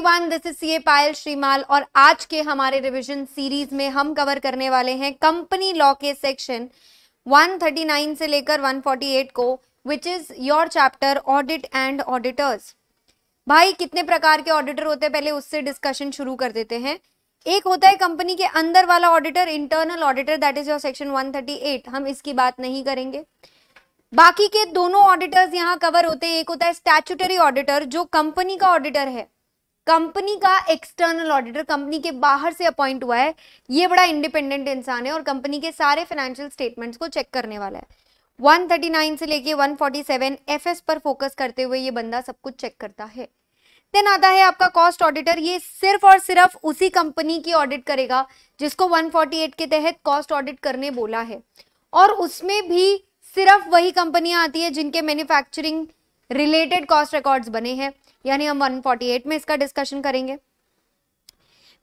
Everyone this is CA Payal Shrimal और आज के हमारे रिवीजन सीरीज में हम कवर करने वाले हैं कंपनी लॉ के सेक्शन 139 से लेकर 148 को which is your chapter audit and auditors भाई कितने प्रकार के ऑडिटर होते हैं पहले उससे डिस्कशन शुरू कर देते हैं एक होता है कंपनी के अंदर वाला auditor internal auditor that is your section one हम इसकी बात नहीं करेंगे बाकी के दोनों ऑडिटर्स यहाँ कवर होते हैं एक होता है स्टैचुटरी ऑडिटर जो कंपनी का ऑडिटर है कंपनी का एक्सटर्नल ऑडिटर कंपनी के बाहर से अपॉइंट हुआ है ये बड़ा इंडिपेंडेंट इंसान है और कंपनी के सारे फाइनेंशियल स्टेटमेंट्स को चेक करने वाला है 139 से लेके 147 एफएस पर फोकस करते हुए ये बंदा सब कुछ चेक करता है देन आता है आपका कॉस्ट ऑडिटर ये सिर्फ और सिर्फ उसी कंपनी की ऑडिट करेगा जिसको 148 के तहत कॉस्ट ऑडिट करने बोला है और उसमें भी सिर्फ वही कंपनियां आती है जिनके मैन्युफैक्चरिंग रिलेटेड कॉस्ट रिकॉर्ड्स बने हैं यानी हम 148 में इसका डिस्कशन करेंगे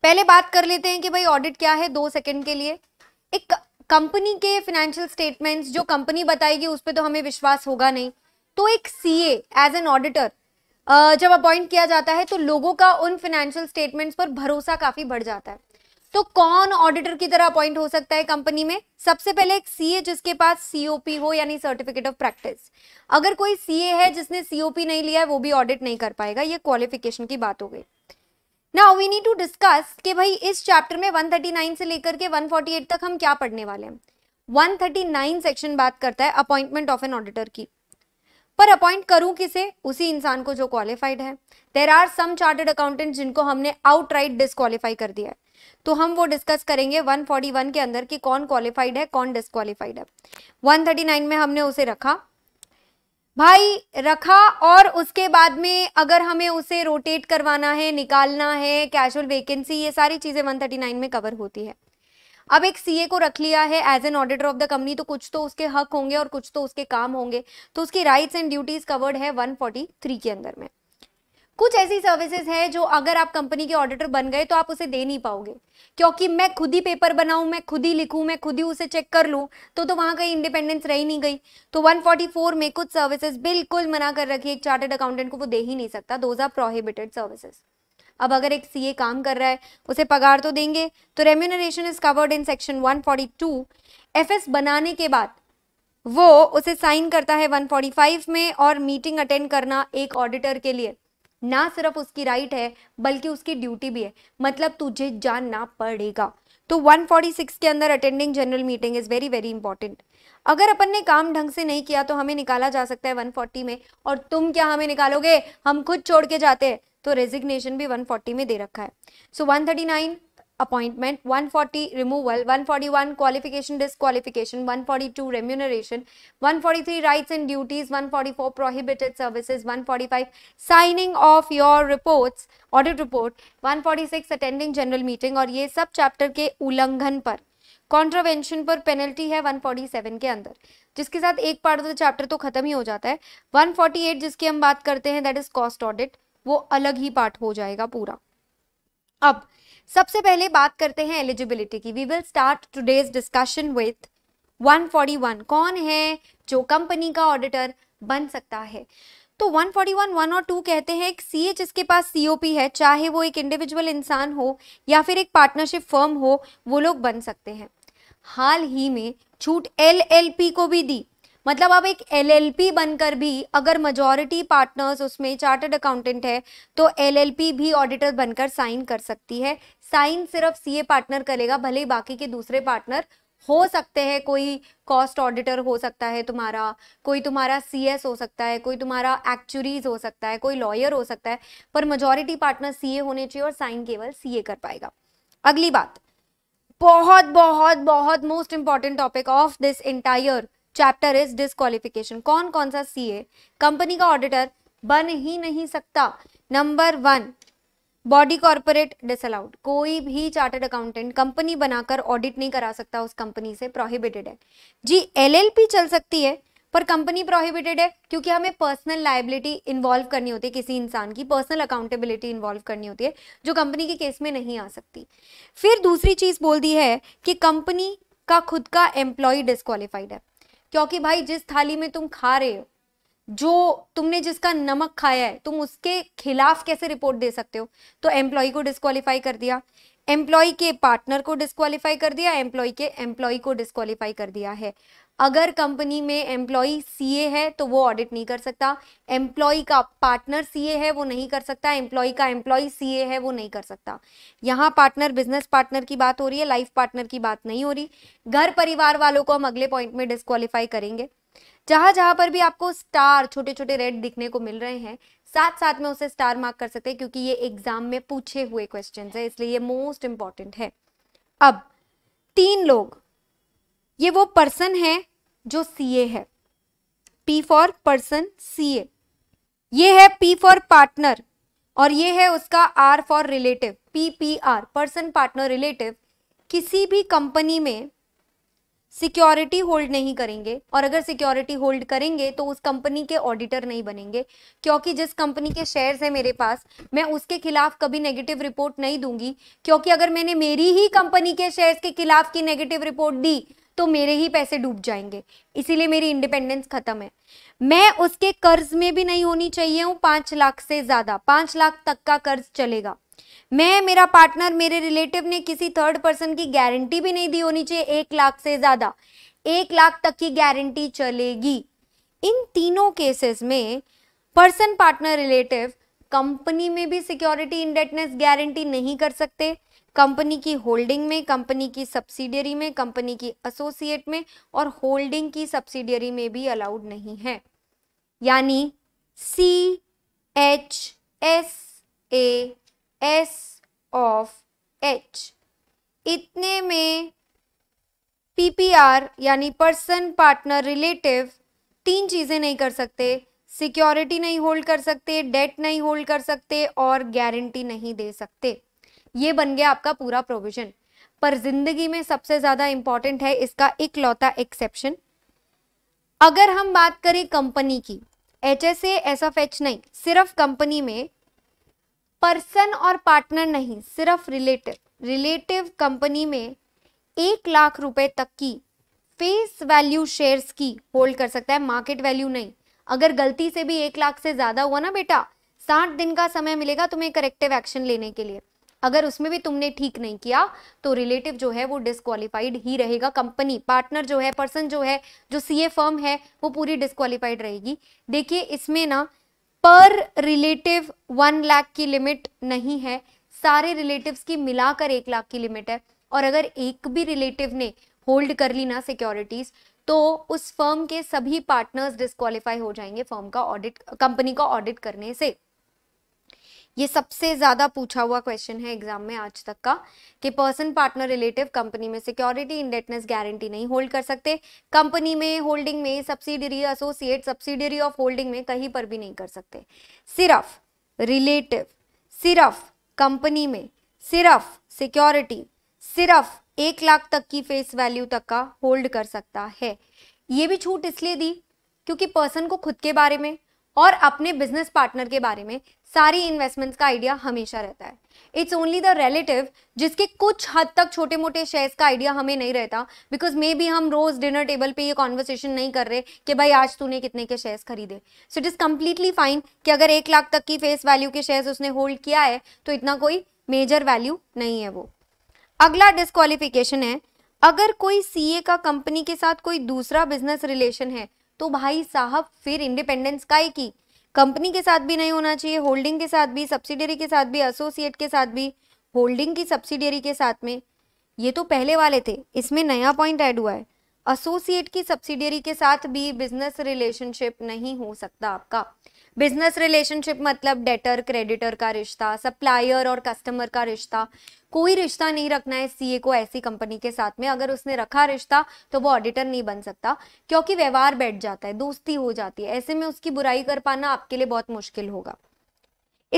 पहले बात कर लेते हैं कि भाई ऑडिट क्या है दो सेकंड के लिए एक कंपनी के फाइनेंशियल स्टेटमेंट्स जो कंपनी बताएगी उस पर तो हमें विश्वास होगा नहीं तो एक सी एज एन ऑडिटर जब अपॉइंट किया जाता है तो लोगों का उन फाइनेंशियल स्टेटमेंट्स पर भरोसा काफ़ी बढ़ जाता है तो कौन ऑडिटर की तरह अपॉइंट हो सकता है कंपनी में सबसे पहले एक सीए जिसके पास सीओपी हो यानी सर्टिफिकेट ऑफ प्रैक्टिस अगर कोई सीए है जिसने सीओपी नहीं लिया है वो भी ऑडिट नहीं कर पाएगा ये क्वालिफिकेशन की बात हो गई now we need to discuss कि भाई इस चैप्टर में 139 से लेकर के 148 तक हम क्या पढ़ने वाले हैं 139 सेक्शन बात करता है अपॉइंटमेंट ऑफ एन ऑडिटर की पर अपॉइंट करूं किसे उसी इंसान को जो क्वालिफाइड है there are some chartered accountant जिनको हमने आउट डिस्कालीफाई कर दिया है तो हम वो डिस्कस करेंगे 141 के अंदर कि कौन क्वालिफाइड है कौन डिसक्वालिफाइड है 139 में हमने उसे रखा भाई रखा और उसके बाद में अगर हमें उसे रोटेट करवाना है निकालना है कैजुअल वेकेंसी ये सारी चीज़ें 139 में कवर होती है अब एक सीए को रख लिया है as an auditor of the company तो कुछ तो उसके हक होंगे और कुछ तो उसके काम होंगे तो उसकी राइट्स एंड ड्यूटीज कवर्ड है 143 के अंदर में कुछ ऐसी सर्विसेज हैं जो अगर आप कंपनी के ऑडिटर बन गए तो आप उसे दे नहीं पाओगे क्योंकि मैं खुद ही पेपर बनाऊं मैं खुद ही लिखूं मैं खुद ही उसे चेक कर लूं तो तो वहाँ कहीं इंडिपेंडेंस रही नहीं गई तो 144 में कुछ सर्विसेज बिल्कुल मना कर रखी एक चार्टर्ड अकाउंटेंट को वो दे ही नहीं सकता दोज आर प्रोहिबिटेड सर्विसेज अब अगर एक सी काम कर रहा है उसे पगार तो देंगे तो remuneration is covered in section one forty बनाने के बाद वो उसे साइन करता है 145 में और मीटिंग अटेंड करना एक ऑडिटर के लिए ना सिर्फ उसकी राइट है बल्कि उसकी ड्यूटी भी है मतलब तुझे जानना पड़ेगा तो 146 के अंदर attending general meeting is very very important अगर अपन ने काम ढंग से नहीं किया तो हमें निकाला जा सकता है 140 में और तुम क्या हमें निकालोगे हम खुद छोड़ के जाते हैं तो रेजिग्नेशन भी 140 में दे रखा है so so, 139 appointment 140 removal 141 qualification disqualification 142 remuneration 143 rights and duties 144 prohibited services 145 signing of your reports audit report 146 attending general meeting और ये सब चैप्टर के उल्लंघन पर कॉन्ट्रावेंशन पर पेनल्टी है 147 के अंदर जिसके साथ एक पार्ट ऑफ द चैप्टर तो खत्म ही हो जाता है 148 जिसकी हम बात करते हैं दैट इज कॉस्ट ऑडिट वो अलग ही पार्ट हो जाएगा पूरा अब सबसे पहले बात करते हैं एलिजिबिलिटी की we will start today's discussion with 141 कौन है जो कंपनी का ऑडिटर बन सकता है तो 141 वन और टू कहते हैं एक सी एच इसके पास सीओपी है चाहे वो एक इंडिविजुअल इंसान हो या फिर एक पार्टनरशिप फर्म हो वो लोग बन सकते हैं हाल ही में छूट एलएलपी को भी दी मतलब आप एक एलएलपी बनकर भी अगर मजॉरिटी पार्टनर्स उसमें चार्टर्ड अकाउंटेंट है तो एलएलपी भी ऑडिटर बनकर साइन कर सकती है साइन सिर्फ सीए पार्टनर करेगा भले ही बाकी के दूसरे पार्टनर हो सकते हैं कोई कॉस्ट ऑडिटर हो सकता है तुम्हारा कोई तुम्हारा सीएस हो सकता है कोई तुम्हारा एक्चुरीज हो सकता है कोई लॉयर हो सकता है पर मजोरिटी पार्टनर सीए होने चाहिए और साइन केवल सीए कर पाएगा अगली बात बहुत बहुत बहुत most important topic of this entire chapter is disqualification कौन कौन सा सी ए कंपनी का ऑडिटर बन ही नहीं सकता number one body corporate disallowed कोई भी चार्टर्ड अकाउंटेंट कंपनी बनाकर ऑडिट नहीं करा सकता उस कंपनी से प्रोहिबिटेड है जी एलएलपी चल सकती है पर कंपनी प्रोहिबिटेड है क्योंकि हमें पर्सनल लाइबिलिटी इन्वॉल्व करनी होती है किसी इंसान की पर्सनल अकाउंटेबिलिटी इन्वॉल्व करनी होती है जो कंपनी के केस में नहीं आ सकती फिर दूसरी चीज़ बोल दी है कि कंपनी का खुद का एम्प्लॉय डिस्कालीफाइड है क्योंकि भाई जिस थाली में तुम खा रहे हो जो तुमने जिसका नमक खाया है तुम उसके खिलाफ कैसे रिपोर्ट दे सकते हो तो एम्प्लॉय को डिस्कालीफाई कर दिया एम्प्लॉय के पार्टनर को डिस्कालीफाई कर दिया एम्प्लॉय के एम्प्लॉय को डिस्कालीफाई कर दिया है अगर कंपनी में एम्प्लॉय सीए है तो वो ऑडिट नहीं कर सकता एम्प्लॉय का पार्टनर सीए है वो नहीं कर सकता एम्प्लॉय का एम्प्लॉय सीए है वो नहीं कर सकता यहाँ पार्टनर बिजनेस पार्टनर की बात हो रही है लाइफ पार्टनर की बात नहीं हो रही घर परिवार वालों को हम अगले पॉइंट में डिस्कालीफाई करेंगे जहां जहां पर भी आपको स्टार छोटे छोटे रेड दिखने को मिल रहे हैं साथ साथ में उसे स्टार मार्क कर सकते हैं क्योंकि ये एग्जाम में पूछे हुए क्वेश्चन है इसलिए ये मोस्ट इंपॉर्टेंट है अब तीन लोग ये वो पर्सन है जो सी ए है पी फॉर पर्सन ए ये है पी फॉर पार्टनर और ये है उसका R for relative P P R person partner relative किसी भी कंपनी में सिक्योरिटी होल्ड नहीं करेंगे और अगर सिक्योरिटी होल्ड करेंगे तो उस कंपनी के ऑडिटर नहीं बनेंगे क्योंकि जिस कंपनी के शेयर्स हैं मेरे पास मैं उसके खिलाफ कभी नेगेटिव रिपोर्ट नहीं दूंगी क्योंकि अगर मैंने मेरी ही कंपनी के शेयर्स के खिलाफ की नेगेटिव रिपोर्ट दी तो मेरे ही पैसे डूब जाएंगे इसीलिए मेरी इंडिपेंडेंस खत्म है मैं उसके कर्ज में भी नहीं होनी चाहिए हूँ पाँच लाख से ज़्यादा पाँच लाख तक का कर्ज चलेगा मैं मेरा पार्टनर मेरे रिलेटिव ने किसी थर्ड पर्सन की गारंटी भी नहीं दी होनी चाहिए एक लाख से ज़्यादा एक लाख तक की गारंटी चलेगी इन तीनों केसेस में पर्सन पार्टनर रिलेटिव कंपनी में भी सिक्योरिटी इंडेटनेस गारंटी नहीं कर सकते कंपनी की होल्डिंग में कंपनी की सब्सिडियरी में कंपनी की एसोसिएट में और होल्डिंग की सब्सिडियरी में भी अलाउड नहीं है यानी C H S A S of H इतने में पीपीआर यानी पर्सन पार्टनर रिलेटिव तीन चीज़ें नहीं कर सकते सिक्योरिटी नहीं होल्ड कर सकते डेट नहीं होल्ड कर सकते और गारंटी नहीं दे सकते ये बन गया आपका पूरा प्रोविजन पर जिंदगी में सबसे ज्यादा इंपॉर्टेंट है इसका इकलौता एक्सेप्शन अगर हम बात करें कंपनी की H S S F H नहीं सिर्फ कंपनी में पर्सन और पार्टनर नहीं सिर्फ रिलेटिव रिलेटिव कंपनी में एक लाख रुपए तक की फेस वैल्यू शेयर्स की होल्ड कर सकता है मार्केट वैल्यू नहीं अगर गलती से भी एक लाख से ज्यादा हुआ ना बेटा साठ दिन का समय मिलेगा तुम्हें करेक्टिव एक्शन लेने के लिए अगर उसमें भी तुमने ठीक नहीं किया तो रिलेटिव जो है वो डिसक्वालिफाइड ही रहेगा कंपनी पार्टनर जो है पर्सन जो है जो सीए फर्म है वो पूरी डिसक्वालिफाइड रहेगी देखिए इसमें ना पर रिलेटिव वन लाख की लिमिट नहीं है सारे रिलेटिव्स की मिलाकर एक लाख की लिमिट है और अगर एक भी रिलेटिव ने होल्ड कर ली ना सिक्योरिटीज तो उस फर्म के सभी पार्टनर्स डिस्कालीफाई हो जाएंगे फर्म का ऑडिट कंपनी का ऑडिट करने से ये सबसे ज़्यादा पूछा हुआ क्वेश्चन है एग्जाम में आज तक का कि पर्सन पार्टनर रिलेटिव कंपनी में सिक्योरिटी इंडेटनेस गारंटी नहीं होल्ड कर सकते कंपनी में होल्डिंग में subsidiary associate subsidiary of holding में कहीं पर भी नहीं कर सकते सिर्फ रिलेटिव सिर्फ कंपनी में सिर्फ सिक्योरिटी सिर्फ एक लाख तक की फेस वैल्यू तक का होल्ड कर सकता है ये भी छूट इसलिए दी क्योंकि पर्सन को खुद के बारे में और अपने बिजनेस पार्टनर के बारे में सारी इन्वेस्टमेंट्स का आइडिया हमेशा रहता है इट्स ओनली द रिलेटिव जिसके कुछ हद तक छोटे मोटे शेयर्स का आइडिया हमें नहीं रहता बिकॉज मे बी हम रोज डिनर टेबल पे ये कॉन्वर्सेशन नहीं कर रहे कि भाई आज तूने कितने के शेयर्स खरीदे so it is completely fine कि अगर एक लाख तक की फेस वैल्यू के शेयर्स उसने होल्ड किया है तो इतना कोई मेजर वैल्यू नहीं है वो अगला डिस्कालिफिकेशन है अगर कोई सी का कंपनी के साथ कोई दूसरा बिजनेस रिलेशन है तो भाई साहब फिर इंडिपेंडेंस काय की कंपनी के साथ भी नहीं होना चाहिए होल्डिंग के साथ भी सब्सिडियरी के साथ भी एसोसिएट के साथ भी होल्डिंग की सब्सिडियरी के साथ में ये तो पहले वाले थे इसमें नया पॉइंट ऐड हुआ है एसोसिएट की सब्सिडियरी के साथ भी बिजनेस रिलेशनशिप नहीं हो सकता आपका बिजनेस रिलेशनशिप मतलब डेटर क्रेडिटर का रिश्ता सप्लायर और कस्टमर का रिश्ता कोई रिश्ता नहीं रखना है सीए को ऐसी कंपनी के साथ में अगर उसने रखा रिश्ता तो वो ऑडिटर नहीं बन सकता क्योंकि व्यवहार बैठ जाता है दोस्ती हो जाती है ऐसे में उसकी बुराई कर पाना आपके लिए बहुत मुश्किल होगा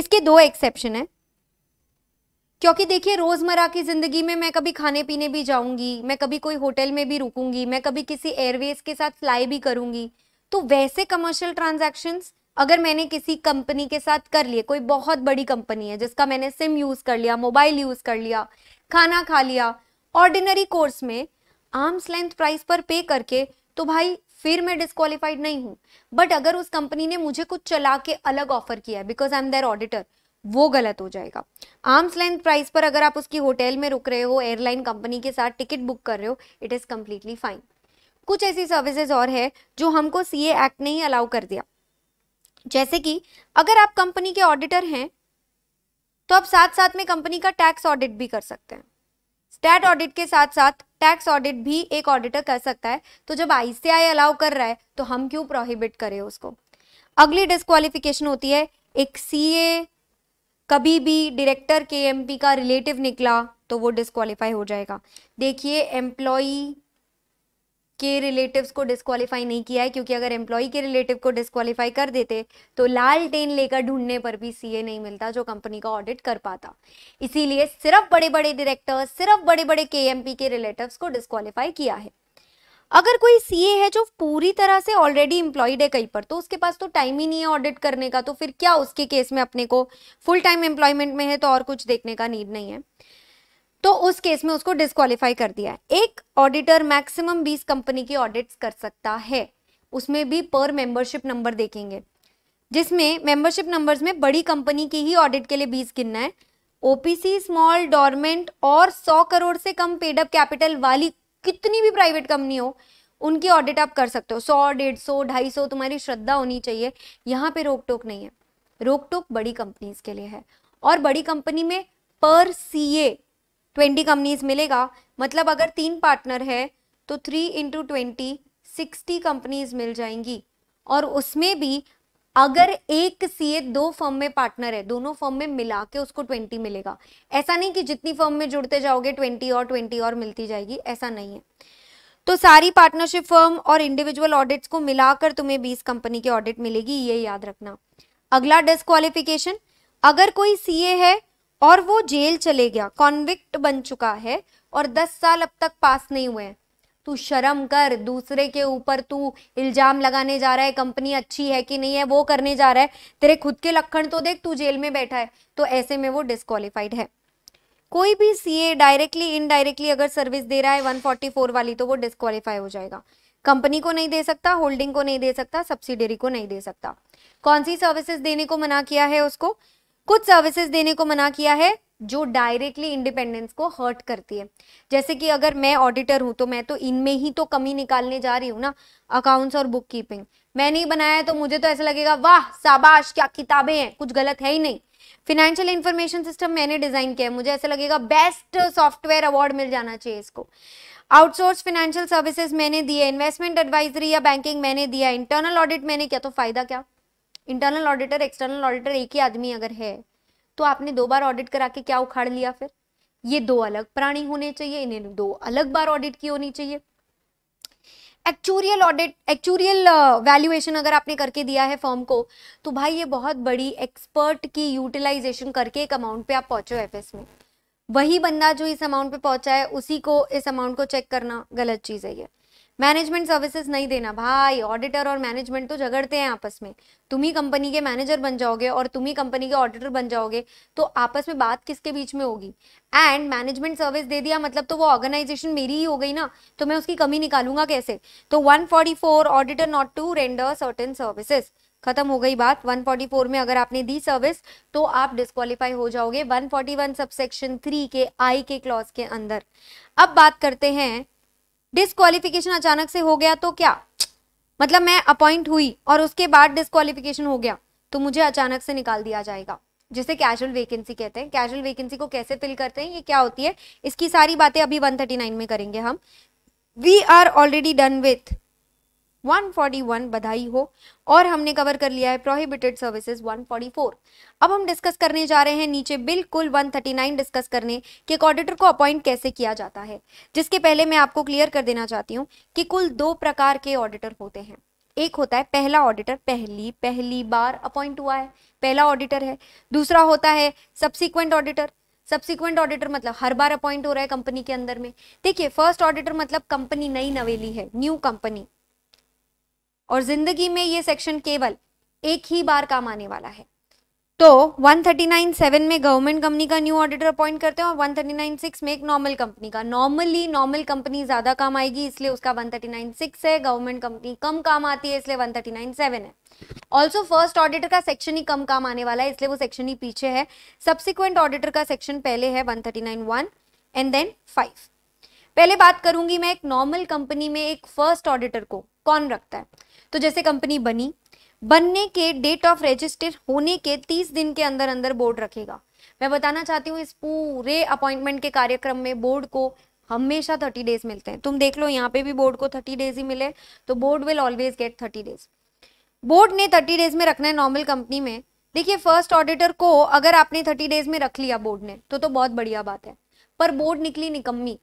इसके दो एक्सेप्शन है क्योंकि देखिए रोजमर्रा की जिंदगी में मैं कभी खाने पीने भी जाऊंगी मैं कभी कोई होटल में भी रुकूंगी मैं कभी किसी एयरवेज के साथ फ्लाई भी करूंगी तो वैसे कमर्शियल ट्रांजैक्शंस अगर मैंने किसी कंपनी के साथ कर लिए कोई बहुत बड़ी कंपनी है जिसका मैंने सिम यूज़ कर लिया मोबाइल यूज़ कर लिया खाना खा लिया ऑर्डिनरी कोर्स में आर्म्स लेंथ प्राइस पर पे करके तो भाई फिर मैं डिस्कालीफाइड नहीं हूँ बट अगर उस कंपनी ने मुझे कुछ चला के अलग ऑफर किया है because I am their auditor वो गलत हो जाएगा आर्म्स लेंथ प्राइस पर अगर आप उसकी होटल में रुक रहे हो एयरलाइन कंपनी के साथ टिकट बुक कर रहे हो इट इज़ कम्प्लीटली फाइन कुछ ऐसी सर्विसेज और है जो हमको सी एक्ट ने ही अलाउ कर दिया जैसे कि अगर आप कंपनी के ऑडिटर हैं तो आप साथ साथ में कंपनी का टैक्स ऑडिट भी कर सकते हैं स्टैट ऑडिट के साथ साथ टैक्स ऑडिट भी एक ऑडिटर कर सकता है तो जब आईसीआई अलाउ कर रहा है तो हम क्यों प्रोहिबिट करें उसको अगली डिस्कालिफिकेशन होती है एक सीए कभी भी डायरेक्टर के एमपी का रिलेटिव निकला तो वो डिस्कालीफाई हो जाएगा देखिए एम्प्लॉई के रिलेटिव्स को डिस्कालीफाई नहीं किया है क्योंकि अगर एम्प्लॉय के रिलेटिव को डिस्कालीफाई कर देते तो लाल टेन लेकर ढूंढने पर भी सीए नहीं मिलता जो कंपनी का ऑडिट कर पाता इसीलिए सिर्फ बड़े बड़े डायरेक्टर सिर्फ बड़े बड़े के के रिलेटिव को डिस्कालीफाई किया है अगर कोई सी है जो पूरी तरह से ऑलरेडी एम्प्लॉयड है कहीं पर तो उसके पास तो टाइम ही नहीं है ऑडिट करने का तो फिर क्या उसके केस में अपने को फुल टाइम एम्प्लॉयमेंट में है तो और कुछ देखने का नीड नहीं है तो उस केस में उसको डिस्कालीफाई कर दिया है एक ऑडिटर मैक्सिमम बीस कंपनी की ऑडिट्स कर सकता है उसमें भी पर मेंबरशिप नंबर देखेंगे जिसमें मेंबरशिप नंबर्स में बड़ी कंपनी की ही ऑडिट के लिए बीस गिनना है ओपीसी स्मॉल डॉर्मेंट और सौ करोड़ से कम पेडअप कैपिटल वाली कितनी भी प्राइवेट कंपनी हो उनकी ऑडिट आप कर सकते हो सौ डेढ़ सौ ढाई सौ तुम्हारी श्रद्धा होनी चाहिए यहाँ पे रोक टोक नहीं है रोक टोक बड़ी कंपनीज के लिए है और बड़ी कंपनी में पर सीए ट्वेंटी कंपनीज मिलेगा मतलब अगर तीन पार्टनर है तो three into twenty sixty companies मिल जाएंगी और उसमें भी अगर एक सीए दो फर्म में पार्टनर है दोनों फर्म में मिला के उसको ट्वेंटी मिलेगा ऐसा नहीं कि जितनी फर्म में जुड़ते जाओगे ट्वेंटी और ट्वेंटी और मिलती जाएगी ऐसा नहीं है तो सारी पार्टनरशिप फर्म और इंडिविजुअल ऑडिट्स को मिलाकर तुम्हें बीस कंपनी की ऑडिट मिलेगी ये याद रखना अगला डिस्कालिफिकेशन अगर कोई सीए है और वो जेल चले गया कॉन्विक्ट बन चुका है और दस साल अब तक पास नहीं हुए तू शर्म कर दूसरे के ऊपर तू इल्जाम लगाने जा रहा है कंपनी अच्छी है कि नहीं है वो करने जा रहा है तेरे खुद के लक्षण तो देख तू जेल में बैठा है तो ऐसे में वो डिस्कालीफाइड है कोई भी सी ए डायरेक्टली इनडायरेक्टली अगर सर्विस दे रहा है वन फोर्टी फोर वाली तो वो डिस्कालीफाई हो जाएगा कंपनी को नहीं दे सकता होल्डिंग को नहीं दे सकता सब्सिडरी को नहीं दे सकता कौन सी सर्विसेज देने को मना किया है उसको कुछ सर्विसेज देने को मना किया है जो डायरेक्टली इंडिपेंडेंस को हर्ट करती है जैसे कि अगर मैं ऑडिटर हूं तो मैं तो इनमें ही तो कमी निकालने जा रही हूँ ना अकाउंट्स और बुक कीपिंग मैं नहीं बनाया तो मुझे तो ऐसा लगेगा वाह शाबाश क्या किताबें हैं कुछ गलत है ही नहीं फिनेंशियल इंफॉर्मेशन सिस्टम मैंने डिजाइन किया है मुझे ऐसा लगेगा बेस्ट सॉफ्टवेयर अवार्ड मिल जाना चाहिए इसको आउटसोर्स फाइनेंशियल सर्विसेज मैंने दिए इन्वेस्टमेंट एडवाइजरी या बैंकिंग मैंने दिया इंटरनल ऑडिट मैंने किया तो फायदा क्या इंटरनल ऑडिटर एक्सटर्नल ऑडिटर एक ही आदमी अगर है तो आपने दो बार ऑडिट करा के क्या उखाड़ लिया फिर ये दो अलग प्राणी होने चाहिए इन्हें दो अलग बार ऑडिट की होनी चाहिए एक्चुरियल ऑडिट एक्चुरियल वैल्यूएशन अगर आपने करके दिया है फॉर्म को तो भाई ये बहुत बड़ी एक्सपर्ट की यूटिलाइजेशन करके एक अमाउंट पे आप पहुंचो एफ में वही बंदा जो इस अमाउंट पे पहुंचा है उसी को इस अमाउंट को चेक करना गलत चीज़ है ये मैनेजमेंट सर्विसेज नहीं देना भाई ऑडिटर और मैनेजमेंट तो झगड़ते हैं आपस में तुम ही कंपनी के मैनेजर बन जाओगे और तुम ही कंपनी के ऑडिटर बन जाओगे तो आपस में बात किसके बीच में होगी एंड मैनेजमेंट सर्विस दे दिया मतलब तो वो ऑर्गेनाइजेशन मेरी ही हो गई ना तो मैं उसकी कमी निकालूंगा कैसे तो 144 auditor not to render certain services खत्म हो गई बात 144 में अगर आपने दी सर्विस तो आप डिस्कालीफाई हो जाओगे 141 सबसेक्शन 3 के आई के क्लॉज के अंदर अब बात करते हैं डिसक्वालिफिकेशन अचानक से हो गया तो क्या मतलब मैं अपॉइंट हुई और उसके बाद डिसक्वालिफिकेशन हो गया तो मुझे अचानक से निकाल दिया जाएगा जिसे कैजुअल वैकेंसी कहते हैं कैजुअल वैकेंसी को कैसे फिल करते हैं ये क्या होती है इसकी सारी बातें अभी 139 में करेंगे हम we are already done with 141 बधाई हो और हमने कवर कर लिया है प्रोहिबिटेड सर्विसेज 144 अब हम डिस्कस करने जा रहे हैं नीचे बिल्कुल 139 डिस्कस करने कि एक ऑडिटर को अपॉइंट कैसे किया जाता है जिसके पहले मैं आपको क्लियर कर देना चाहती हूँ कि कुल दो प्रकार के ऑडिटर होते हैं एक होता है पहला ऑडिटर पहली पहली बार अपॉइंट हुआ है पहला ऑडिटर है दूसरा होता है सब्सिक्वेंट ऑडिटर सब्सिक्वेंट ऑडिटर मतलब हर बार अपॉइंट हो रहा है कंपनी के अंदर में देखिए फर्स्ट ऑडिटर मतलब कंपनी नई नवेली है न्यू कंपनी और जिंदगी में ये सेक्शन केवल एक ही बार काम आने वाला है तो 139.7 में गवर्नमेंट कंपनी का न्यू ऑडिटर अपॉइंट करते हैं और 139.6 में एक नॉर्मल कंपनी का नॉर्मली नॉर्मल कंपनी ज़्यादा काम आएगी इसलिए उसका 139.6 है गवर्नमेंट कंपनी कम काम आती है इसलिए 139.7 है ऑल्सो फर्स्ट ऑडिटर का सेक्शन ही कम काम आने वाला है इसलिए वो सेक्शन ही पीछे है सब्सिक्वेंट ऑडिटर का सेक्शन पहले है वन एंड देन फाइव पहले बात करूंगी मैं एक नॉर्मल कंपनी में एक फर्स्ट ऑडिटर को कौन रखता है तो जैसे कंपनी बनी बनने के डेट ऑफ रजिस्टर होने के तीस दिन के अंदर अंदर बोर्ड रखेगा मैं बताना चाहती हूँ इस पूरे अपॉइंटमेंट के कार्यक्रम में बोर्ड को हमेशा थर्टी डेज मिलते हैं तुम देख लो यहाँ पे भी बोर्ड को थर्टी डेज ही मिले तो board will always get thirty days board ने थर्टी डेज में रखना है नॉर्मल कंपनी में देखिए फर्स्ट ऑडिटर को अगर आपने थर्टी डेज में रख लिया बोर्ड ने तो तो बहुत बढ़िया बात है पर बोर्ड निकली निकम्मी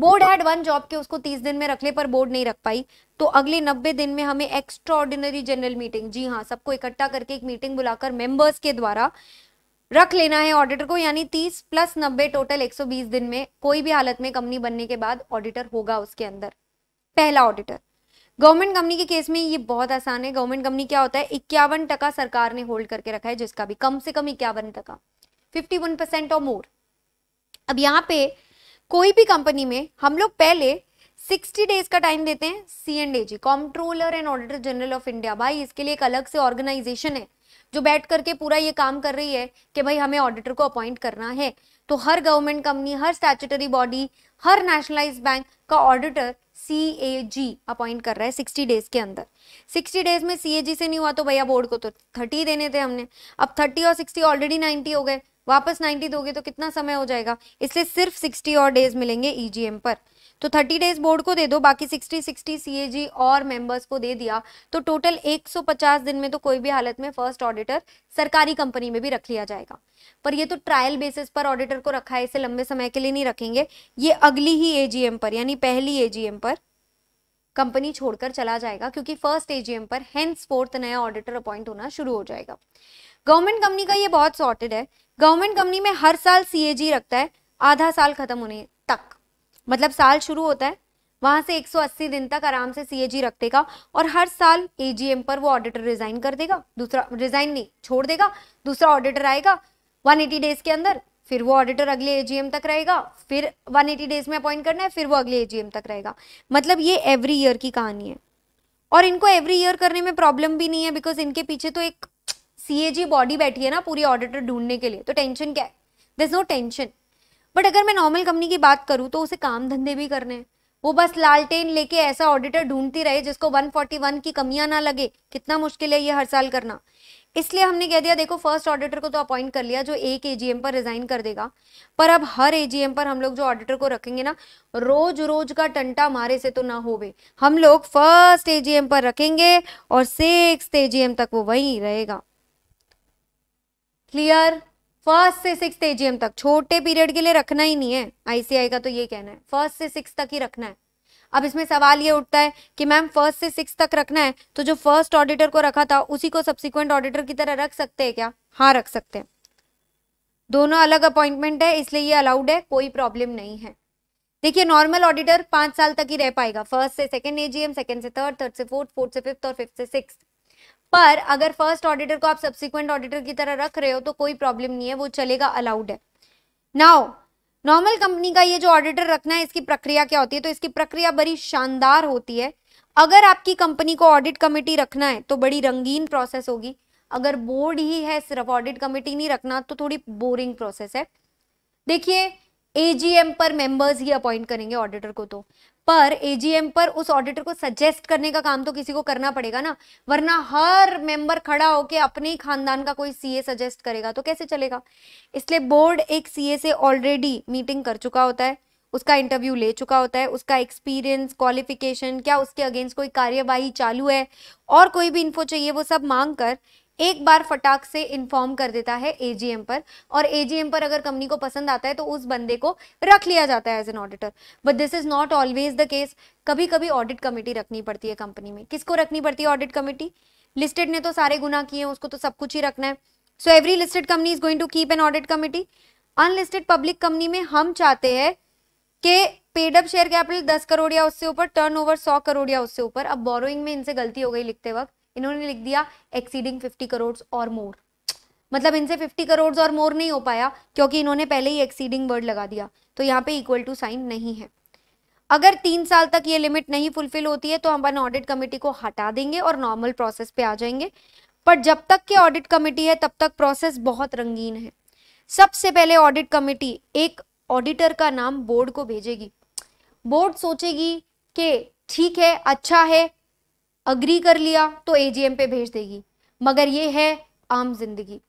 बोर्ड हैड वन जॉब के उसको तीस दिन में रख ले पर बोर्ड नहीं रख पाई तो अगले नब्बे दिन में हमें एक्स्ट्रॉर्डिनरी जनरल मीटिंग जी हाँ सबको इकट्ठा करके एक मीटिंग बुलाकर मेंबर्स के द्वारा रख लेना है ऑडिटर को यानी तीस प्लस नब्बे टोटल 120 दिन में कोई भी हालत में कंपनी बनने के बाद ऑडिटर होगा उसके अंदर पहला ऑडिटर गवर्नमेंट कंपनी के केस में ये बहुत आसान है गवर्नमेंट कंपनी क्या होता है इक्यावन टका सरकार ने होल्ड करके रखा है जिसका भी कम से कम इक्यावन टका फिफ्टी वन परसेंट और मोर अब यहाँ पे कोई भी कंपनी में हम लोग पहले 60 डेज का टाइम देते हैं C and A G comptroller and auditor general of India भाई इसके लिए एक अलग से ऑर्गेनाइजेशन है जो बैठ करके पूरा ये काम कर रही है कि भाई हमें ऑडिटर को अपॉइंट करना है तो हर गवर्नमेंट कंपनी हर स्टैचुटरी बॉडी हर नेशनलाइज बैंक का auditor C A G appoint कर रहा है सिक्सटी डेज के अंदर सिक्सटी डेज में सी ए जी से नहीं हुआ तो भैया बोर्ड को तो थर्टी देने थे हमने अब थर्टी और सिक्सटी ऑलरेडी नाइन्टी हो गए वापस 90 दोगे तो कितना समय हो जाएगा इसलिए सिर्फ 60 और डेज मिलेंगे ईजीएम e पर तो 30 डेज बोर्ड को दे दो बाकी 60 60 सीएजी और मेंबर्स को दे दिया तो टोटल 150 दिन में तो कोई भी हालत में फर्स्ट ऑडिटर सरकारी कंपनी में भी रख लिया जाएगा पर ये तो ट्रायल बेसिस पर ऑडिटर को रखा है इसे लंबे समय के लिए नहीं रखेंगे ये अगली ही एजीएम पर यानी पहली एजीएम पर कंपनी छोड़कर चला जाएगा क्योंकि फर्स्ट एजीएम पर हैंड्स फोर्थ नया ऑडिटर अपॉइंट होना शुरू हो जाएगा गवर्नमेंट कंपनी का ये बहुत सॉर्टेड है गवर्नमेंट कंपनी में हर साल सी रखता है आधा साल खत्म होने तक मतलब साल शुरू होता है वहां से 180 दिन तक आराम से सीएजी रख देगा और हर साल एजीएम पर वो ऑडिटर रिजाइन कर देगा दूसरा रिजाइन नहीं छोड़ देगा दूसरा ऑडिटर आएगा 180 डेज के अंदर फिर वो ऑडिटर अगले एजीएम तक रहेगा फिर 180 डेज में अपॉइंट करना है फिर वो अगले एजीएम तक रहेगा मतलब ये एवरी ईयर की कहानी है और इनको एवरी ईयर करने में प्रॉब्लम भी नहीं है बिकॉज इनके पीछे तो एक सीएजी बॉडी बैठी है ना पूरी ऑडिटर ढूंढने के लिए तो टेंशन क्या है दर नो टेंशन बट अगर मैं नॉर्मल कंपनी की बात करूँ तो उसे काम धंधे भी करने हैं वो बस लालटेन लेके ऐसा ऑडिटर ढूंढती रहे जिसको 141 की कमियां ना लगे कितना मुश्किल है ये हर साल करना इसलिए हमने कह दिया देखो फर्स्ट ऑडिटर को तो अपॉइंट कर लिया जो एक एजीएम पर रिजाइन कर देगा पर अब हर एजीएम पर हम लोग जो ऑडिटर को रखेंगे ना रोज रोज का टंटा मारे से तो ना होवे हम लोग फर्स्ट एजीएम पर रखेंगे और सिक्स एजीएम तक वो वहीं रहेगा क्लियर फर्स्ट से सिक्स एजीएम तक छोटे पीरियड के लिए रखना ही नहीं है आईसीआई का तो ये कहना है फर्स्ट से सिक्स तक ही रखना है अब इसमें सवाल ये उठता है कि मैम फर्स्ट से सिक्स तक रखना है तो जो फर्स्ट ऑडिटर को रखा था उसी को सब्सिक्वेंट ऑडिटर की तरह रख सकते हैं क्या हाँ रख सकते हैं दोनों अलग अपॉइंटमेंट है इसलिए ये अलाउड है कोई प्रॉब्लम नहीं है देखिए नॉर्मल ऑडिटर पांच साल तक ही रह पाएगा फर्स्ट से सेकेंड एजीएम सेकेंड से थर्ड थर्ड से फोर्थ फोर्थ से फिफ्थ और फिफ्थ से सिक्स पर अगर फर्स्ट ऑडिटर को आप सब्सिक्वेंट ऑडिटर की तरह रख रहे हो तो कोई प्रॉब्लम नहीं है वो चलेगा अलाउड है नाउ नॉर्मल कंपनी का ये जो ऑडिटर रखना है इसकी प्रक्रिया क्या होती है तो इसकी प्रक्रिया बड़ी शानदार होती है अगर आपकी कंपनी को ऑडिट कमेटी रखना है तो बड़ी रंगीन प्रोसेस होगी अगर बोर्ड ही है सिर्फ ऑडिट कमेटी नहीं रखना तो थोड़ी बोरिंग प्रोसेस है देखिए एजीएम पर मेंबर्स ही अपॉइंट करेंगे ऑडिटर को तो पर एजीएम पर उस ऑडिटर को सजेस्ट करने का काम तो किसी को करना पड़ेगा ना वरना हर मेंबर खड़ा होकर अपने ही खानदान का कोई सीए सजेस्ट करेगा तो कैसे चलेगा इसलिए बोर्ड एक सीए से ऑलरेडी मीटिंग कर चुका होता है उसका इंटरव्यू ले चुका होता है उसका एक्सपीरियंस क्वालिफिकेशन क्या उसके अगेंस्ट कोई कार्यवाही चालू है और कोई भी इन्फो चाहिए वो सब मांग कर एक बार फटाक से इन्फॉर्म कर देता है एजीएम पर और एजीएम पर अगर कंपनी को पसंद आता है तो उस बंदे को रख लिया जाता है as an auditor but this is not always the case कभी कभी ऑडिट कमेटी रखनी पड़ती है कंपनी में किसको रखनी पड़ती है ऑडिट कमेटी लिस्टेड ने तो सारे गुना किए उसको तो सब कुछ ही रखना है so every listed company is going to keep an audit committee unlisted public company में हम चाहते हैं कि पेडअप शेयर कैपिटल दस करोड़ या उससे ऊपर टर्नओवर सौ करोड़ या उससे ऊपर अब बोरोइंग में इनसे गलती हो गई लिखते वक्त इन्होंने लिख दिया एक्सीडिंग फिफ्टी करोड़ और मोर मतलब इनसे फिफ्टी करोड़ और मोर नहीं हो पाया क्योंकि इन्होंने पहले ही एक्सीडिंग वर्ड लगा दिया तो यहाँ पे इक्वल टू साइन नहीं है अगर तीन साल तक ये लिमिट नहीं फुलफिल होती है तो हम अपन ऑडिट कमेटी को हटा देंगे और नॉर्मल प्रोसेस पे आ जाएंगे पर जब तक के ऑडिट कमेटी है तब तक प्रोसेस बहुत रंगीन है सबसे पहले ऑडिट कमेटी एक ऑडिटर का नाम बोर्ड को भेजेगी बोर्ड सोचेगी कि ठीक है अच्छा है अग्री कर लिया तो एजीएम पे भेज देगी मगर ये है आम जिंदगी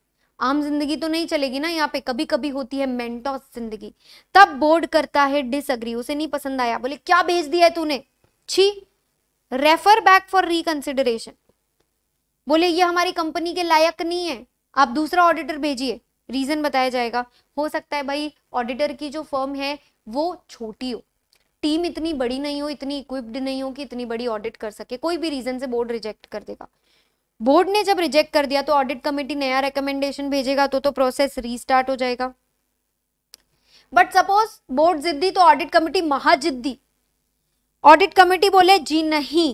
आम जिंदगी तो नहीं चलेगी ना यहाँ पे कभी कभी होती है मेंटोस जिंदगी तब बोर्ड करता है डिसअग्री उसे नहीं पसंद आया बोले क्या भेज दिया है तूने छी रेफर बैक फॉर रिकंसिडरेशन बोले ये हमारी कंपनी के लायक नहीं है आप दूसरा ऑडिटर भेजिए रीजन बताया जाएगा हो सकता है भाई ऑडिटर की जो फर्म है वो छोटी हो टीम इतनी बड़ी नहीं हो इतनी इक्विप्ड नहीं हो कि इतनी बड़ी ऑडिट कर सके कोई भी रीजन से बोर्ड रिजेक्ट कर देगा बोर्ड ने जब रिजेक्ट कर दिया तो ऑडिट कमेटी नया रिकमेंडेशन भेजेगा तो तो प्रोसेस रीस्टार्ट हो जाएगा बट सपोज बोर्ड जिद्दी तो ऑडिट कमेटी महाजिद्दी ऑडिट कमेटी बोले जी नहीं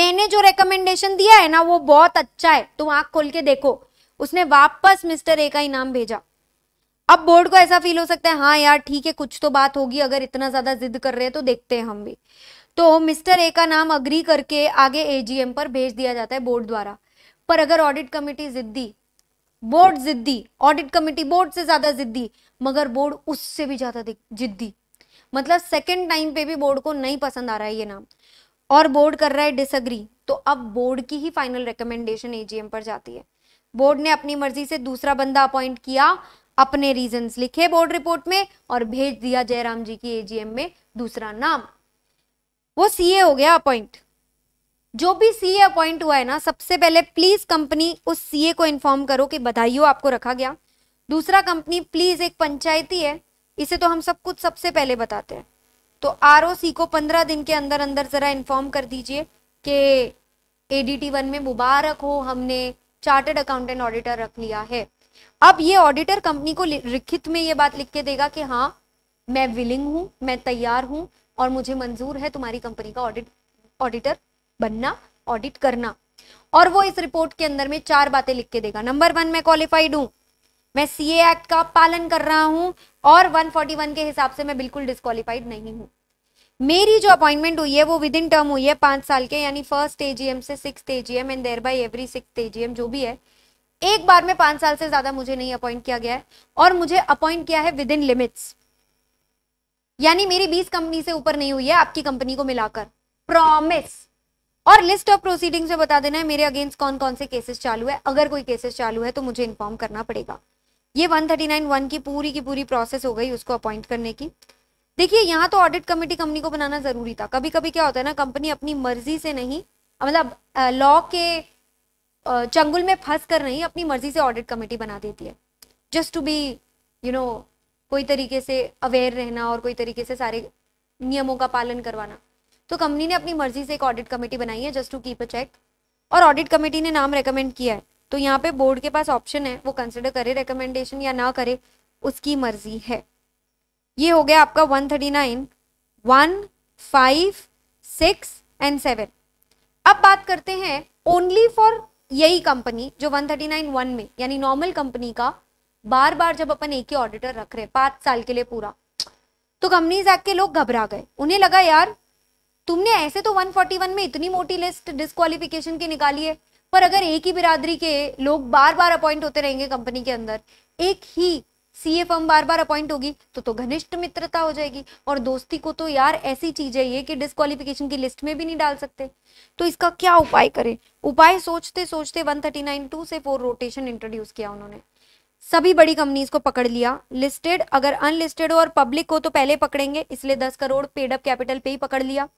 मैंने जो रिकमेंडेशन दिया है ना वो बहुत अच्छा है तुम आंख खोल के देखो उसने वापस मिस्टर ए का इनाम भेजा अब बोर्ड को ऐसा फील हो सकता है हाँ यार ठीक है कुछ तो बात होगी अगर इतना ज्यादा जिद कर रहे हैं तो देखते हैं हम भी तो मिस्टर ए का नाम अग्री करके आगे एजीएम पर भेज दिया जाता है बोर्ड द्वारा पर अगर ऑडिट कमेटी जिद्दी बोर्ड जिद्दी ऑडिट कमेटी बोर्ड से ज्यादा जिद्दी मगर बोर्ड उससे भी ज्यादा जिद्दी मतलब सेकेंड टाइम पे भी बोर्ड को नहीं पसंद आ रहा है ये नाम और बोर्ड कर रहा है डिसअग्री तो अब बोर्ड की ही फाइनल रिकमेंडेशन एजीएम पर जाती है बोर्ड ने अपनी मर्जी से दूसरा बंदा अपॉइंट किया अपने रीजंस लिखे बोर्ड रिपोर्ट में और भेज दिया जयराम जी की एजीएम में दूसरा नाम वो सीए हो गया अपॉइंट जो भी सीए अपॉइंट हुआ है ना सबसे पहले प्लीज कंपनी उस सीए को इन्फॉर्म करो कि बधाई आपको रखा गया दूसरा कंपनी प्लीज एक पंचायती है इसे तो हम सब कुछ सबसे पहले बताते हैं तो आर को पंद्रह दिन के अंदर अंदर जरा इन्फॉर्म कर दीजिए कि ए डी टी वन में मुबारक हो हमने चार्टर्ड अकाउंटेंट ऑडिटर रख लिया है अब ये ऑडिटर कंपनी को लिखित में ये बात लिख के देगा कि हाँ मैं विलिंग हूँ मैं तैयार हूँ और मुझे मंजूर है तुम्हारी कंपनी का ऑडिट ऑडिटर बनना ऑडिट करना और वो इस रिपोर्ट के अंदर में चार बातें लिख के देगा नंबर वन मैं क्वालिफाइड हूँ मैं सी एक्ट का पालन कर रहा हूँ और 141 के हिसाब से मैं बिल्कुल डिस्कालीफाइड नहीं हूँ मेरी जो अपॉइंटमेंट हुई है वो विद इन टर्म हुई है पांच साल के यानी फर्स्ट एजीएम से six AGM and there by every six AGM जो भी है एक बार में पांच साल से ज्यादा मुझे नहीं अपॉइंट किया गया है और मुझे अपॉइंट किया है विद इन लिमिट्स यानी मेरी बीस कंपनी से ऊपर नहीं हुई है आपकी कंपनी को मिलाकर प्रॉमिस और लिस्ट ऑफ प्रोसीडिंग्स में बता देना है मेरे अगेंस्ट कौन कौन से केसेस चालू है अगर कोई केसेस चालू है तो मुझे इन्फॉर्म करना पड़ेगा ये 139 वन की पूरी की पूरी प्रोसेस हो गई उसको अपॉइंट करने की देखिए यहाँ तो ऑडिट कमेटी कंपनी को बनाना जरूरी था कभी कभी क्या होता है ना कंपनी अपनी मर्जी से नहीं मतलब लॉ के चंगुल में फंस कर नहीं अपनी मर्जी से ऑडिट कमेटी बना देती है just to be you know कोई तरीके से अवेयर रहना और कोई तरीके से सारे नियमों का पालन करवाना तो कंपनी ने अपनी मर्जी से एक ऑडिट कमेटी बनाई है just to keep a check और ऑडिट कमेटी ने नाम रेकमेंड किया है तो यहाँ पे बोर्ड के पास ऑप्शन है वो कंसिडर करे रिकमेंडेशन या ना करे उसकी मर्जी है ये हो गया आपका one thirty nine one five six and seven अब बात करते हैं ओनली फॉर यही कंपनी जो 139.1 में यानी नॉर्मल कंपनी का बार बार जब अपन एक ही ऑडिटर रख रहे पाँच साल के लिए पूरा तो कंपनीज एक्ट के लोग घबरा गए उन्हें लगा यार तुमने ऐसे तो 141 में इतनी मोटी लिस्ट डिस्कालिफिकेशन की निकाली है पर अगर एक ही बिरादरी के लोग बार बार अपॉइंट होते रहेंगे कंपनी के अंदर एक ही सीए फर्म बार बार अपॉइंट होगी तो तो घनिष्ठ मित्रता हो जाएगी और दोस्ती को तो यार ऐसी चीज है ये कि डिस्कालिफिकेशन की लिस्ट में भी नहीं डाल सकते तो इसका क्या उपाय करें उपाय सोचते सोचते वन थर्टी नाइन टू से फोर रोटेशन इंट्रोड्यूस किया उन्होंने सभी बड़ी कंपनीज को पकड़ लिया लिस्टेड अगर अनलिस्टेड हो और पब्लिक हो तो पहले पकड़ेंगे इसलिए दस करोड़ पेडअप कैपिटल पे ही पकड़ लिया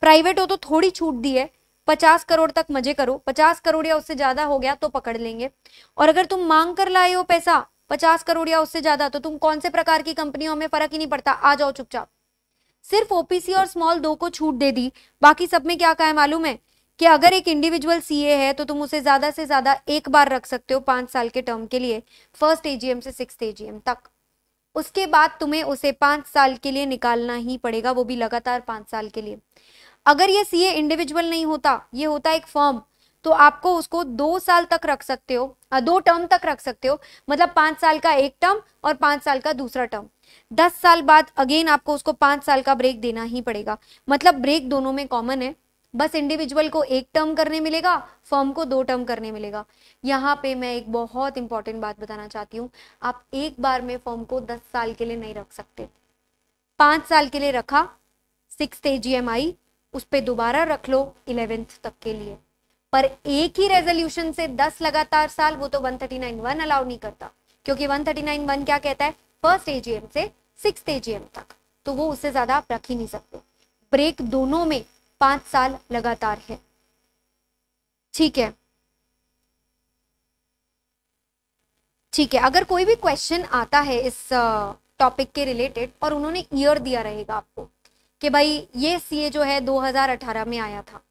प्राइवेट हो तो थोड़ी छूट दी है पचास करोड़ तक मजे करो पचास करोड़ या उससे ज्यादा हो गया तो पकड़ लेंगे और अगर तुम मांग कर लाए हो पैसा पचास करोड़ या उससे ज्यादा तो तुम कौन से प्रकार की कंपनियों में फर्क ही नहीं पड़ता आ जाओ चुपचाप सिर्फ ओपीसी और स्मॉल दो को छूट दे दी बाकी सब में क्या कहा है मालूम है कि अगर एक इंडिविजुअल सीए है तो तुम उसे ज्यादा से ज्यादा एक बार रख सकते हो पांच साल के टर्म के लिए फर्स्ट एजीएम से सिक्स एजीएम तक उसके बाद तुम्हें उसे पांच साल के लिए निकालना ही पड़ेगा वो भी लगातार पांच साल के लिए अगर ये सीए इंडिविजुअल नहीं होता ये होता एक फॉर्म तो आपको उसको दो साल तक रख सकते हो दो टर्म तक रख सकते हो मतलब पांच साल का एक टर्म और पांच साल का दूसरा टर्म दस साल बाद अगेन आपको उसको पांच साल का ब्रेक देना ही पड़ेगा मतलब ब्रेक दोनों में कॉमन है बस इंडिविजुअल को एक टर्म करने मिलेगा फर्म को दो टर्म करने मिलेगा यहाँ पे मैं एक बहुत इंपॉर्टेंट बात बताना चाहती हूँ आप एक बार में फर्म को दस साल के लिए नहीं रख सकते पांच साल के लिए रखा सिक्स ए जी एम आई उस पर दोबारा रख लो इलेवेंथ तक के लिए पर एक ही रेजोल्यूशन से दस लगातार साल वो तो थर्टी वन अलाउ नहीं करता क्योंकि वन क्या कहता है फर्स्ट एजीएम से सिक्स एजीएम तक तो वो उससे ज्यादा आप रख ही नहीं सकते ब्रेक दोनों में पांच साल लगातार है ठीक है ठीक है अगर कोई भी क्वेश्चन आता है इस टॉपिक के रिलेटेड और उन्होंने ईयर दिया रहेगा आपको कि भाई ये सीए जो है 2018 में आया था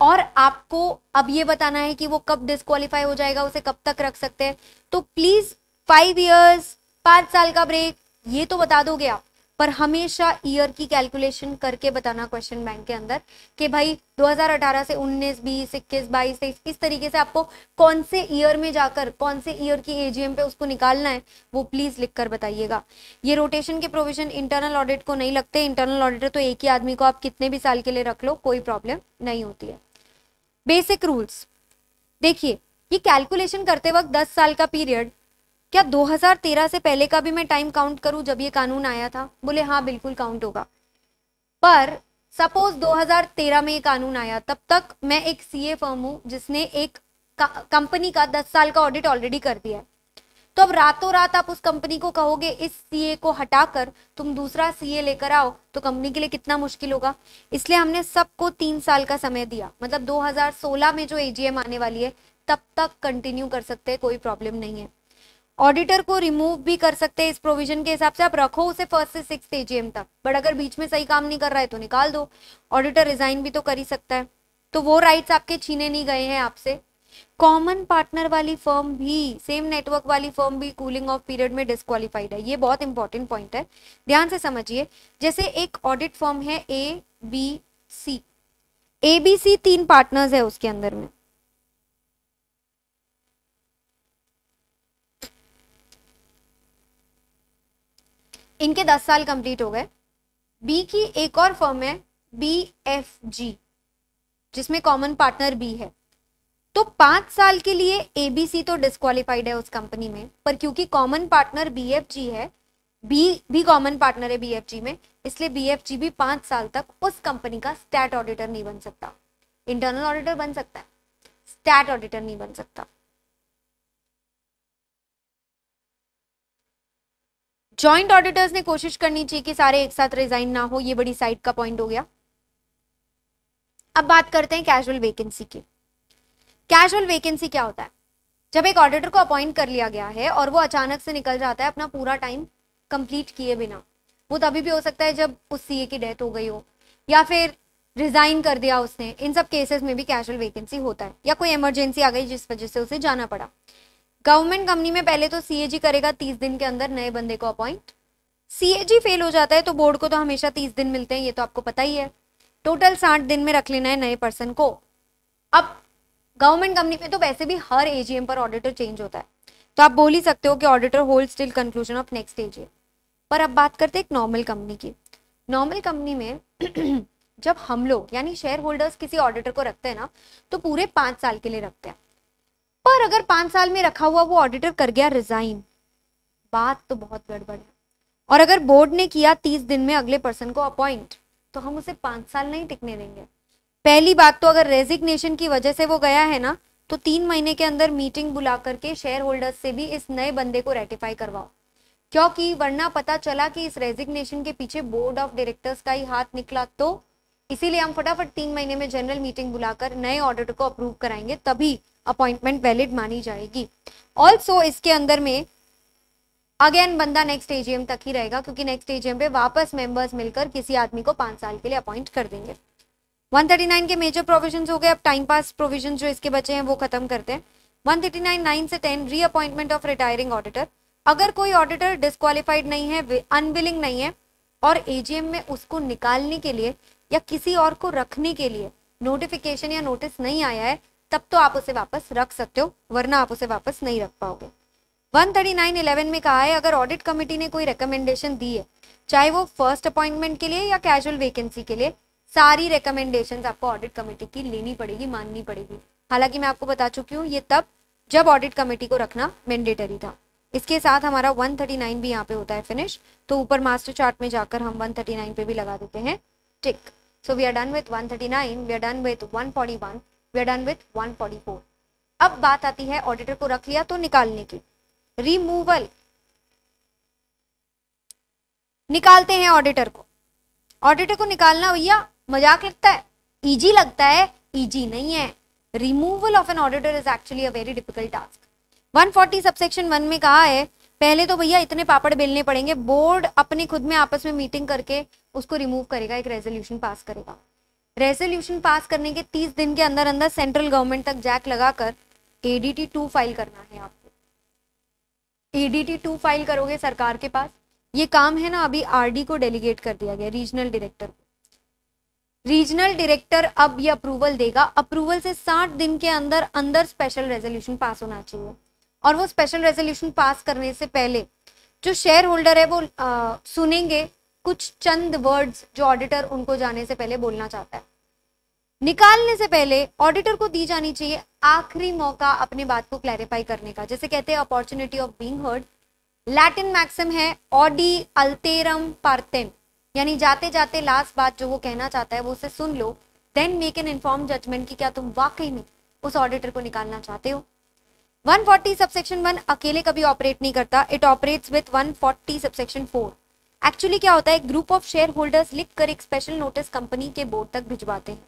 और आपको अब ये बताना है कि वो कब डिस्कालीफाई हो जाएगा उसे कब तक रख सकते हैं तो प्लीज फाइव ईयर्स पांच साल का ब्रेक ये तो बता दोगे आप पर हमेशा ईयर की कैलकुलेशन करके बताना क्वेश्चन बैंक के अंदर कि भाई 2018 से 19, बीस इक्कीस बाईस तेईस इस तरीके से आपको कौन से ईयर में जाकर कौन से ईयर की एजीएम पे उसको निकालना है वो प्लीज लिख कर बताइएगा ये रोटेशन के प्रोविजन इंटरनल ऑडिट को नहीं लगते इंटरनल ऑडिटर तो एक ही आदमी को आप कितने भी साल के लिए रख लो कोई प्रॉब्लम नहीं होती है बेसिक रूल्स देखिए ये कैलकुलेशन करते वक्त 10 साल का पीरियड क्या 2013 से पहले का भी मैं टाइम काउंट करूं जब ये कानून आया था बोले हाँ बिल्कुल काउंट होगा पर सपोज 2013 में ये कानून आया तब तक मैं एक सीए फर्म हूँ जिसने एक कंपनी का 10 साल का ऑडिट ऑलरेडी कर दिया है तो अब रातों रात आप उस कंपनी को कहोगे इस सीए को हटाकर तुम दूसरा सीए लेकर आओ तो कंपनी के लिए कितना मुश्किल होगा इसलिए हमने सबको तीन साल का समय दिया मतलब 2016 में जो एजीएम आने वाली है तब तक कंटिन्यू कर सकते हैं कोई प्रॉब्लम नहीं है ऑडिटर को रिमूव भी कर सकते हैं इस प्रोविजन के हिसाब से आप रखो उसे फर्स्ट से सिक्स एजीएम तक बट अगर बीच में सही काम नहीं कर रहा है तो निकाल दो ऑडिटर रिजाइन भी तो कर ही सकता है तो वो राइट्स आपके छीने नहीं गए हैं आपसे कॉमन पार्टनर वाली फर्म भी सेम नेटवर्क वाली फर्म भी कूलिंग ऑफ पीरियड में डिस्कालीफाइड है ये बहुत इंपॉर्टेंट पॉइंट है ध्यान से समझिए जैसे एक ऑडिट फर्म है A B C A B C तीन पार्टनर्स है उसके अंदर में इनके दस साल कंप्लीट हो गए बी की एक और फर्म है बी एफ जी जिसमें कॉमन पार्टनर बी है तो पांच साल के लिए एबीसी तो डिस्कालीफाइड है उस कंपनी में पर क्योंकि कॉमन पार्टनर बीएफजी है बी भी कॉमन पार्टनर है बीएफजी में इसलिए बीएफजी भी पांच साल तक उस कंपनी का स्टैट ऑडिटर नहीं बन सकता इंटरनल ऑडिटर बन सकता है स्टैट ऑडिटर नहीं बन सकता जॉइंट ऑडिटर्स ने कोशिश करनी चाहिए कि सारे एक साथ रिजाइन ना हो ये बड़ी साइड का पॉइंट हो गया अब बात करते हैं कैजुअल वेकेंसी की कैजुअल वेकेंसी क्या होता है जब एक ऑडिटर को अपॉइंट कर लिया गया है और वो अचानक से निकल जाता है अपना पूरा टाइम कंप्लीट किए बिना वो तभी भी हो सकता है जब उस सीए की डेथ हो गई हो या फिर रिजाइन कर दिया उसने इन सब केसेस में भी कैजुअल वेकेंसी होता है या कोई इमरजेंसी आ गई जिस वजह से उसे जाना पड़ा गवर्नमेंट कंपनी में पहले तो सीएजी करेगा तीस दिन के अंदर नए बंदे को अपॉइंट सीएजी फेल हो जाता है तो बोर्ड को तो हमेशा तीस दिन मिलते हैं ये तो आपको पता ही है टोटल साठ दिन में रख लेना है नए पर्सन को अब गवर्नमेंट कंपनी में तो वैसे भी हर एजीएम पर ऑडिटर चेंज होता है तो आप बोल ही सकते हो कि auditor hold still conclusion of next AGM पर अब बात करते हैं एक नॉर्मल कंपनी की नॉर्मल कंपनी में जब हम लोग यानी शेयर होल्डर्स किसी ऑडिटर को रखते हैं ना तो पूरे पाँच साल के लिए रखते हैं पर अगर पाँच साल में रखा हुआ वो ऑडिटर कर गया रिजाइन बात तो बहुत गड़बड़ है और अगर बोर्ड ने किया तीस दिन में अगले पर्सन को अपॉइंट तो हम उसे पाँच साल नहीं टिकने देंगे पहली बात तो अगर रेजिग्नेशन की वजह से वो गया है ना तो तीन महीने के अंदर मीटिंग बुला करके शेयर होल्डर्स से भी इस नए बंदे को रेटिफाई करवाओ क्योंकि वरना पता चला कि इस रेजिग्नेशन के पीछे बोर्ड ऑफ डायरेक्टर्स का ही हाथ निकला तो इसीलिए हम फटाफट तीन महीने में जनरल मीटिंग बुलाकर नए ऑडिटर को अप्रूव कराएंगे तभी अपॉइंटमेंट वैलिड मानी जाएगी ऑल्सो इसके अंदर में अगेन बंदा नेक्स्ट एजीएम तक ही रहेगा क्योंकि नेक्स्ट एजीएम पे वापस मेंबर्स मिलकर किसी आदमी को पांच साल के लिए अपॉइंट कर देंगे 139 के मेजर प्रोविजन हो गए अब टाइम पास प्रोविजन जो इसके बचे हैं वो खत्म करते हैं 139 9 से 10 री अपॉइंटमेंट ऑफ रिटायरिंग ऑडिटर अगर कोई ऑडिटर डिस्कालीफाइड नहीं है अनविलिंग नहीं है और एजीएम में उसको निकालने के लिए या किसी और को रखने के लिए नोटिफिकेशन या नोटिस नहीं आया है तब तो आप उसे वापस रख सकते हो वरना आप उसे वापस नहीं रख पाओगे 139 थर्टी में कहा है अगर ऑडिट कमेटी ने कोई रिकमेंडेशन दी है चाहे वो फर्स्ट अपॉइंटमेंट के लिए या कैजुअल वेकेंसी के लिए सारी रिकमेंडेशन आपको ऑडिट कमेटी की लेनी पड़ेगी माननी पड़ेगी हालांकि मैं आपको बता चुकी हूँ ये तब जब ऑडिट कमेटी को रखना मैंडेटरी था इसके साथ हमारा 139 भी यहाँ पे होता है फिनिश तो ऊपर मास्टर चार्ट में जाकर हम 139 पे भी लगा देते हैं tick so we are done with 139 thirty nine we are done with one we are done with 144 अब बात आती है ऑडिटर को रख लिया तो निकालने की रिमूवल निकालते हैं ऑडिटर को ऑडिटर को निकालना भैया मजाक लगता है इजी लगता है इजी नहीं है removal of an auditor is actually a very difficult task 140 forty subsection one में कहा है पहले तो भैया इतने पापड़ बेलने पड़ेंगे बोर्ड अपने खुद में आपस में मीटिंग करके उसको रिमूव करेगा एक रेजोल्यूशन पास करेगा रेजोल्यूशन पास करने के 30 दिन के अंदर अंदर सेंट्रल गवर्नमेंट तक जैक लगाकर एडीटी टू फाइल करना है आपको एडीटी टू फाइल करोगे सरकार के पास ये काम है ना अभी आरडी को डेलीगेट कर दिया गया रीजनल डायरेक्टर को रीजनल डायरेक्टर अब ये अप्रूवल देगा अप्रूवल से 60 दिन के अंदर अंदर स्पेशल रेजोल्यूशन पास होना चाहिए और वो स्पेशल रेजोल्यूशन पास करने से पहले जो शेयर होल्डर है वो आ, सुनेंगे कुछ चंद वर्ड्स जो ऑडिटर उनको जाने से पहले बोलना चाहता है निकालने से पहले ऑडिटर को दी जानी चाहिए आखिरी मौका अपने बात को क्लैरिफाई करने का जैसे कहते हैं opportunity of being heard Latin maxim है ऑडी अल्तेरम पार्तेम यानी जाते जाते लास्ट बात जो वो कहना चाहता है वो उसे सुन लो then make an inform judgement कि क्या तुम वाकई में उस ऑडिटर को निकालना चाहते हो 140 सबसेक्शन वन अकेले कभी ऑपरेट नहीं करता it operates with 140 subsection four actually क्या होता है ग्रुप ऑफ शेयर होल्डर्स लिख कर एक स्पेशल नोटिस कंपनी के बोर्ड तक भिजवाते हैं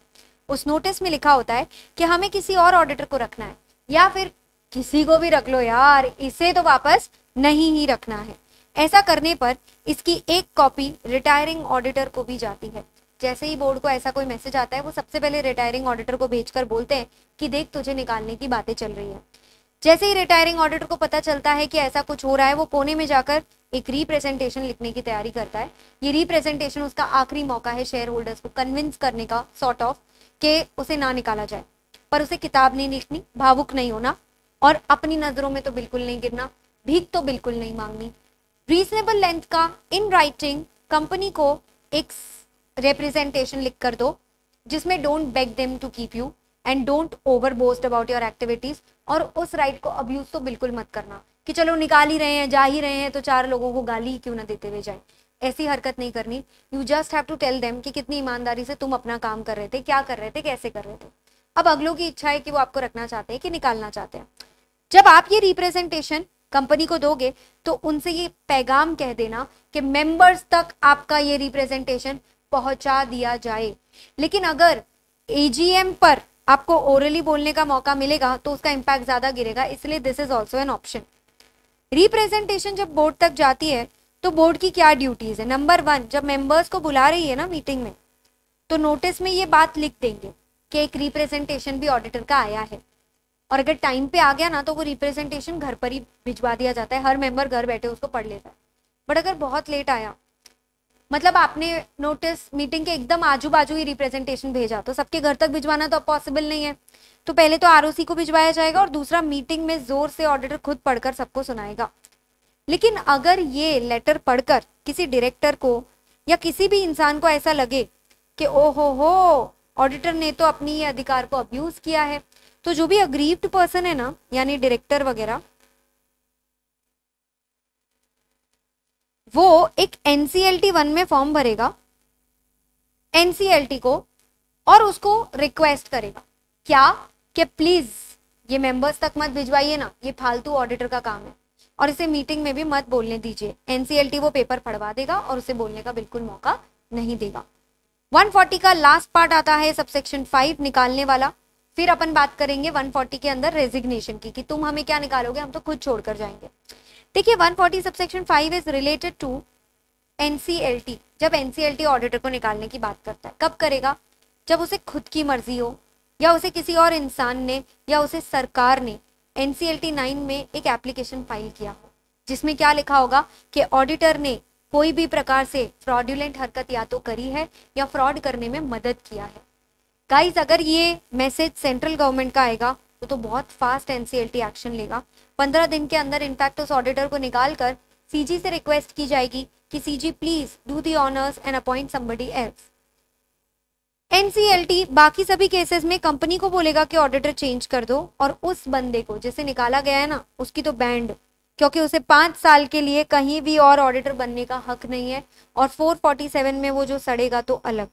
उस नोटिस में लिखा होता है कि हमें किसी और ऑडिटर को रखना है या फिर किसी को भी रख लो यार इसे तो वापस नहीं ही रखना है ऐसा करने पर इसकी एक कॉपी रिटायरिंग ऑडिटर को भी जाती है जैसे ही बोर्ड को ऐसा कोई मैसेज आता है वो सबसे पहले रिटायरिंग ऑडिटर को भेजकर बोलते हैं कि देख तुझे निकालने की बातें चल रही हैं जैसे ही रिटायरिंग ऑडिटर को पता चलता है कि ऐसा कुछ हो रहा है वो कोने में जाकर एक रिप्रेजेंटेशन लिखने की तैयारी करता है ये रिप्रेजेंटेशन उसका आखिरी मौका है शेयर होल्डर्स को कन्विंस करने का सॉर्ट ऑफ के उसे ना निकाला जाए पर उसे किताब नहीं लिखनी भावुक नहीं होना और अपनी नज़रों में तो बिल्कुल नहीं गिरना भीख तो बिल्कुल नहीं मांगनी रीजनेबल लेंथ का इन राइटिंग कंपनी को एक रिप्रेजेंटेशन लिख कर दो जिसमें don't beg them to keep you and don't over boast about your activities और उस राइट को अब्यूज़ तो बिल्कुल मत करना कि चलो निकाल ही रहे हैं जा ही रहे हैं तो चार लोगों को गाली क्यों ना देते हुए जाए ऐसी हरकत नहीं करनी you just have to tell them कि कितनी ईमानदारी से तुम अपना काम कर रहे थे क्या कर रहे थे कैसे कर रहे थे अब अगलों की इच्छा है कि वो आपको रखना चाहते हैं कि निकालना चाहते हैं जब आप ये रिप्रेजेंटेशन कंपनी को दोगे तो उनसे ये पैगाम कह देना कि मेंबर्स तक आपका ये रिप्रेजेंटेशन पहुंचा दिया जाए लेकिन अगर एजीएम पर आपको ओरली बोलने का मौका मिलेगा तो उसका इम्पैक्ट ज़्यादा गिरेगा इसलिए this is also an option representation जब बोर्ड तक जाती है तो बोर्ड की क्या ड्यूटीज़ है नंबर वन जब मेंबर्स को बुला रही है ना मीटिंग में तो नोटिस में ये बात लिख देंगे कि एक रिप्रेजेंटेशन भी ऑडिटर का आया है और अगर टाइम पे आ गया ना तो वो रिप्रेजेंटेशन घर पर ही भिजवा दिया जाता है हर मेंबर घर बैठे उसको पढ़ लेता है बट अगर बहुत लेट आया मतलब आपने नोटिस मीटिंग के एकदम आजू बाजू ही रिप्रेजेंटेशन भेजा तो सबके घर तक भिजवाना तो पॉसिबल नहीं है तो पहले तो आर को भिजवाया जाएगा और दूसरा मीटिंग में जोर से ऑडिटर खुद पढ़कर सबको सुनाएगा लेकिन अगर ये लेटर पढ़कर किसी डायरेक्टर को या किसी भी इंसान को ऐसा लगे कि ओ हो ऑडिटर ने तो अपनी ये अधिकार को अब्यूज़ किया है तो जो भी अग्रीव्ड पर्सन है ना यानी डायरेक्टर वगैरह वो एक एनसीएलटी वन में फॉर्म भरेगा एनसीएलटी को और उसको रिक्वेस्ट करेगा क्या कि प्लीज ये मेंबर्स तक मत भिजवाइए ना ये फालतू ऑडिटर का काम है और इसे मीटिंग में भी मत बोलने दीजिए एनसीएलटी वो पेपर पढ़वा देगा और उसे बोलने का बिल्कुल मौका नहीं देगा 140 का लास्ट पार्ट आता है सबसेक्शन फाइव निकालने वाला फिर अपन बात करेंगे 140 के अंदर रेजिग्नेशन की कि तुम हमें क्या निकालोगे हम तो खुद छोड़कर जाएंगे देखिए 140 forty subsection five is related to NCLT जब एनसीएलटी ऑडिटर को निकालने की बात करता है कब करेगा जब उसे खुद की मर्जी हो या उसे किसी और इंसान ने या उसे सरकार ने N C L T nine में एक एप्लीकेशन फाइल किया हो जिसमें क्या लिखा होगा कि ऑडिटर ने कोई भी प्रकार से फ्रॉड्यूलेंट हरकत या तो करी है या फ्रॉड करने में मदद किया है गाइज अगर ये मैसेज सेंट्रल गवर्नमेंट का आएगा तो तो बहुत फास्ट एनसीएलटी एक्शन लेगा पंद्रह दिन के अंदर इनफैक्ट उस ऑडिटर को निकाल कर सीजी से रिक्वेस्ट की जाएगी कि CG please do the honours and appoint somebody else NCLT बाकी सभी केसेस में कंपनी को बोलेगा कि ऑडिटर चेंज कर दो और उस बंदे को जिसे निकाला गया है ना उसकी तो बैंड क्योंकि उसे पाँच साल के लिए कहीं भी और ऑडिटर बनने का हक नहीं है और 447 में वो जो सड़ेगा तो अलग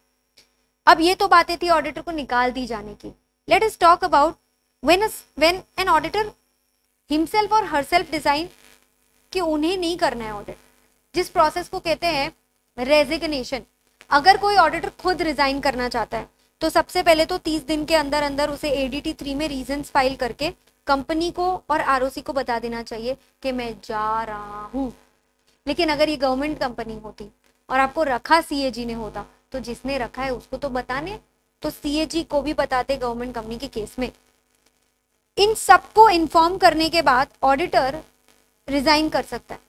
अब ये तो बातें थी ऑडिटर को निकाल दी जाने की let's talk about when when an auditor himself और हरसेल्फ डिजाइन कि उन्हें नहीं करना है ऑडिट जिस प्रोसेस को कहते हैं रेजिग्नेशन अगर कोई ऑडिटर खुद रिजाइन करना चाहता है तो सबसे पहले तो तीस दिन के अंदर अंदर उसे टी थ्री में रीजंस फाइल करके कंपनी को और आरओसी को बता देना चाहिए कि मैं जा रहा हूँ लेकिन अगर ये गवर्नमेंट कंपनी होती और आपको रखा सीएजी ने होता तो जिसने रखा है उसको तो बताने तो सीएजी को भी बताते गवर्नमेंट कंपनी के केस में इन सबको इन्फॉर्म करने के बाद ऑडिटर रिजाइन कर सकता है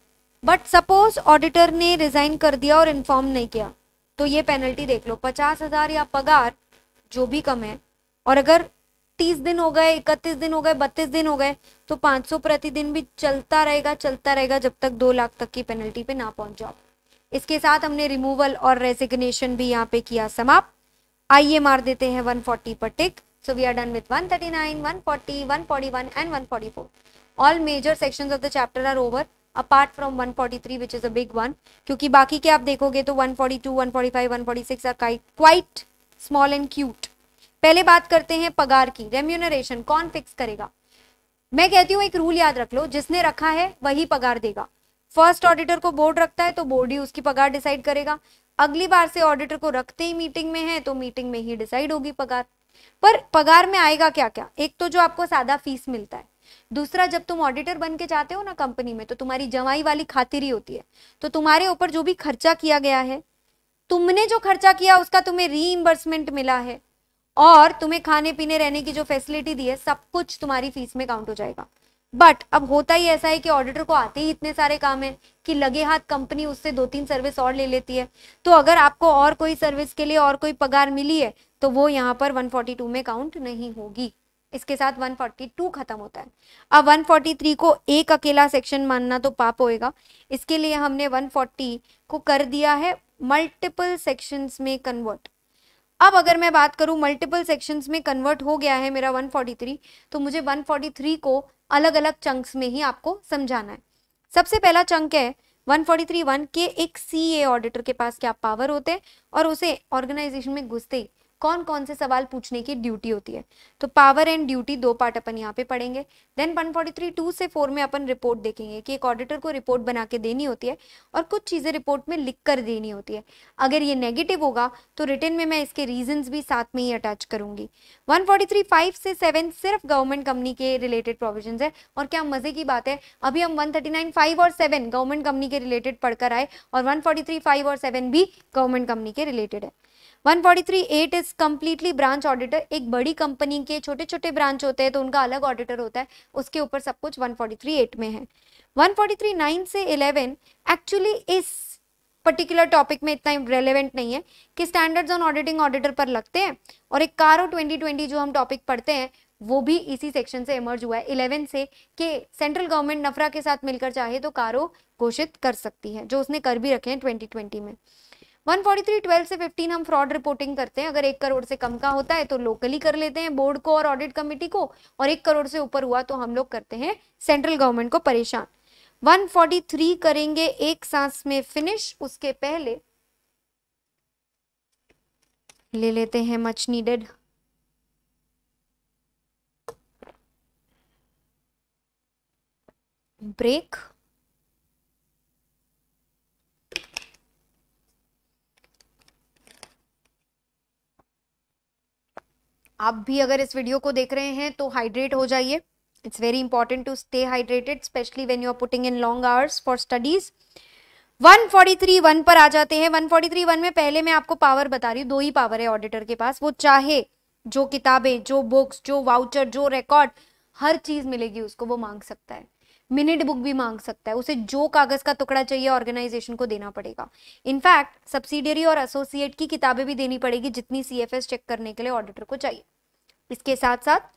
बट सपोज ऑडिटर ने रिजाइन कर दिया और इन्फॉर्म नहीं किया तो ये पेनल्टी देख लो पचास हजार या पगार जो भी कम है और अगर तीस दिन हो गए इकतीस दिन हो गए बत्तीस दिन हो गए तो पाँच सौ प्रतिदिन भी चलता रहेगा चलता रहेगा जब तक दो लाख तक की पेनल्टी पे ना पहुंच जाओ इसके साथ हमने रिमूवल और रेजिग्नेशन भी यहाँ पे किया समाप्त आइए मार देते हैं फोर्टी पर tick so we are done with one forty one and 144. All major sections of the chapter are over apart from 143 which is a big one क्योंकि बाकी के आप देखोगे तो five one forty six are quite small and cute पहले बात करते हैं पगार की रेम्यूनरेशन कौन फिक्स करेगा मैं कहती हूँ एक रूल याद रख लो जिसने रखा है वही पगार देगा फर्स्ट ऑडिटर को बोर्ड रखता है तो बोर्ड ही उसकी पगार डिसाइड करेगा अगली बार से ऑडिटर को रखते ही मीटिंग में है तो मीटिंग में ही डिसाइड होगी पगार पर पगार में आएगा क्या क्या एक तो जो आपको सादा फीस मिलता है दूसरा जब तुम ऑडिटर बन के जाते हो ना कंपनी में तो तुम्हारी जमाई वाली खातिरी होती है तो तुम्हारे ऊपर जो भी खर्चा किया गया है तुमने जो खर्चा किया उसका तुम्हें रीइम्बर्समेंट मिला है और तुम्हें खाने पीने रहने की जो फैसिलिटी दी है सब कुछ तुम्हारी फीस में काउंट हो जाएगा बट अब होता ही ऐसा है कि ऑडिटर को आते ही इतने सारे काम है कि लगे हाथ कंपनी उससे दो तीन सर्विस और ले लेती है तो अगर आपको और कोई सर्विस के लिए और कोई पगार मिली है तो वो यहाँ पर 142 में काउंट नहीं होगी इसके साथ 142 खत्म होता है अब 143 को एक अकेला सेक्शन मानना तो पाप होएगा इसके लिए हमने 140 को कर दिया है मल्टीपल सेक्शंस में कन्वर्ट अब अगर मैं बात करूं मल्टीपल सेक्शंस में कन्वर्ट हो गया है मेरा 143 तो मुझे 143 को अलग अलग चंक्स में ही आपको समझाना है सबसे पहला चंक है 1431 के एक सी ऑडिटर के पास क्या पावर होते हैं और उसे ऑर्गेनाइजेशन में घुसते ही कौन कौन से सवाल पूछने की ड्यूटी होती है तो पावर एंड ड्यूटी दो पार्ट अपन यहाँ पे पढ़ेंगे then one forty three two से फोर में अपन रिपोर्ट देखेंगे कि एक ऑडिटर को रिपोर्ट बना के देनी होती है और कुछ चीज़ें रिपोर्ट में लिख कर देनी होती है अगर ये नेगेटिव होगा तो रिटर्न में मैं इसके रीजन्स भी साथ में ही अटैच करूंगी वन फोर्टी थ्री फाइव से सेवन सिर्फ गवर्नमेंट कंपनी के रिलेटेड प्रोविजन है और क्या मज़े की बात है अभी हम वन थर्टी नाइन फाइव और सेवन गवर्नमेंट कंपनी के रिलेटेड पढ़कर आए और वन फोर्टी थ्री फाइव और सेवन भी गवर्नमेंट कंपनी के रिलेटेड है 1438 इज कम्प्लीटली ब्रांच ऑडिटर एक बड़ी कंपनी के छोटे छोटे ब्रांच होते हैं तो उनका अलग ऑडिटर होता है उसके ऊपर सब कुछ 1438 में है 1439 से 11 एक्चुअली इस पर्टिकुलर टॉपिक में इतना रेलेवेंट नहीं है कि स्टैंडर्ड्स ऑन ऑडिटिंग ऑडिटर पर लगते हैं और एक कारो ट्वेंटी जो हम टॉपिक पढ़ते हैं वो भी इसी सेक्शन से इमर्ज हुआ है इलेवन से कि सेंट्रल गवर्नमेंट नफरा के साथ मिलकर चाहे तो कारो घोषित कर सकती है जो उसने कर भी रखे हैं 2020 में वन फोर्टी थ्री ट्वेल्व से फिफ्टीन हम फ्रॉड रिपोर्टिंग करते हैं अगर एक करोड़ से कम का होता है तो लोकली कर लेते हैं बोर्ड को और ऑडिट कमेटी को और एक करोड़ से ऊपर हुआ तो हम लोग करते हैं सेंट्रल गवर्नमेंट को परेशान 143 करेंगे एक सांस में फिनिश उसके पहले ले लेते हैं मच नीडेड ब्रेक आप भी अगर इस वीडियो को देख रहे हैं तो हाइड्रेट हो जाइए it's very important to stay hydrated specially when you are putting in long hours for studies 143 one पर आ जाते हैं 143 वन में पहले मैं आपको पावर बता रही हूँ दो ही पावर है ऑडिटर के पास वो चाहे जो किताबें जो बुक्स जो वाउचर जो रिकॉर्ड हर चीज मिलेगी उसको वो मांग सकता है मिनट बुक भी मांग सकता है उसे जो कागज का टुकड़ा चाहिए ऑर्गेनाइजेशन को देना पड़ेगा इनफैक्ट सब्सिडियरी और एसोसिएट की किताबें भी देनी पड़ेगी जितनी सी चेक करने के लिए ऑडिटर को चाहिए इसके साथ साथ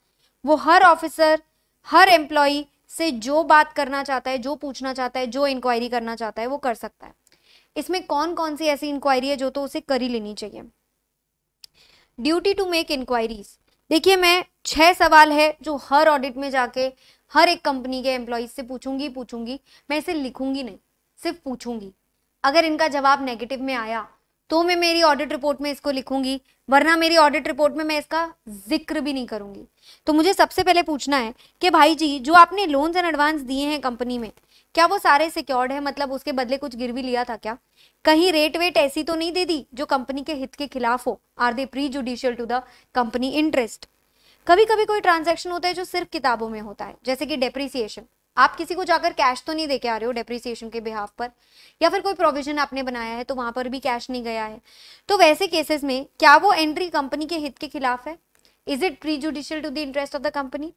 वो हर ऑफिसर हर एम्प्लॉई से जो बात करना चाहता है जो पूछना चाहता है जो इंक्वायरी करना चाहता है वो कर सकता है इसमें कौन कौन सी ऐसी इंक्वायरी है जो तो उसे कर ही लेनी चाहिए ड्यूटी टू मेक इंक्वायरीज देखिए मैं छह सवाल है जो हर ऑडिट में जाके हर एक कंपनी के एम्प्लॉज से पूछूंगी पूछूंगी मैं इसे लिखूंगी नहीं सिर्फ पूछूंगी अगर इनका जवाब नेगेटिव में आया तो मैं मेरी ऑडिट रिपोर्ट में इसको लिखूंगी वरना मेरी ऑडिट रिपोर्ट में मैं इसका जिक्र भी नहीं करूंगी तो मुझे सबसे पहले पूछना है कि भाई जी जो आपने लोन्स एंड एडवांस दिए हैं कंपनी में क्या वो सारे सिक्योर्ड है मतलब उसके बदले कुछ गिर भी लिया था क्या कहीं रेट वेट ऐसी तो नहीं दे दी जो कंपनी के हित के खिलाफ हो are they prejudicial to the company interest कभी कभी कोई ट्रांजेक्शन होता है जो सिर्फ किताबों में होता है जैसे कि डेप्रिसिएशन आप किसी को जाकर कैश तो नहीं देके आ रहे हो डेप्रिसिएशन के बिहाफ पर या फिर कोई प्रोविजन आपने बनाया है तो वहां पर भी कैश नहीं गया है तो वैसे केसेस में क्या वो एंट्री कंपनी के हित के खिलाफ है is it prejudicial to the interest of the company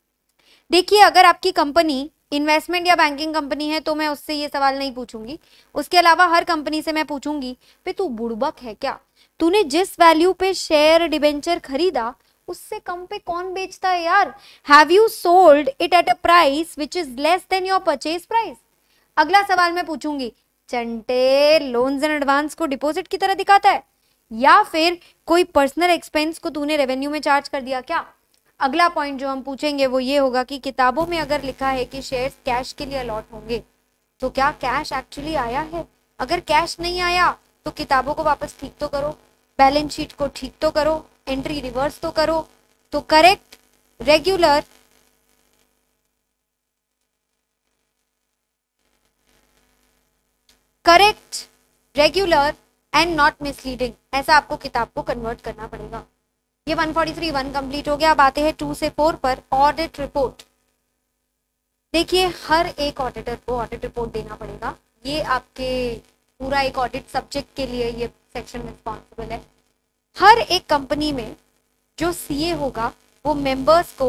देखिए अगर आपकी कंपनी इन्वेस्टमेंट या बैंकिंग कंपनी है तो मैं उससे ये सवाल नहीं पूछूंगी उसके अलावा हर कंपनी से मैं पूछूंगी भाई तू बुड़बक है क्या तूने जिस वैल्यू पे शेयर डिबेंचर खरीदा उससे कम पे कौन बेचता है यार have you sold it at a price which is less than your purchase price अगला सवाल मैं पूछूंगी चंटे लोन्स एंड एडवांस को डिपॉजिट की तरह दिखाता है या फिर कोई पर्सनल एक्सपेंस को तूने रेवेन्यू में चार्ज कर दिया क्या अगला पॉइंट जो हम पूछेंगे वो ये होगा कि किताबों में अगर लिखा है कि शेयर्स कैश के लिए अलॉट होंगे तो क्या कैश एक्चुअली आया है अगर कैश नहीं आया तो किताबों को वापस ठीक तो करो बैलेंस शीट को ठीक तो करो एंट्री रिवर्स तो करो तो correct regular correct regular and not misleading ऐसा आपको किताब को कन्वर्ट करना पड़ेगा ये 143 वन कंप्लीट हो गया अब आते हैं टू से फोर पर ऑडिट रिपोर्ट देखिए हर एक ऑडिटर को ऑडिट रिपोर्ट देना पड़ेगा ये आपके पूरा एक ऑडिट सब्जेक्ट के लिए ये सेक्शन रिस्पॉन्सिबल है हर एक कंपनी में जो सीए होगा वो मेंबर्स को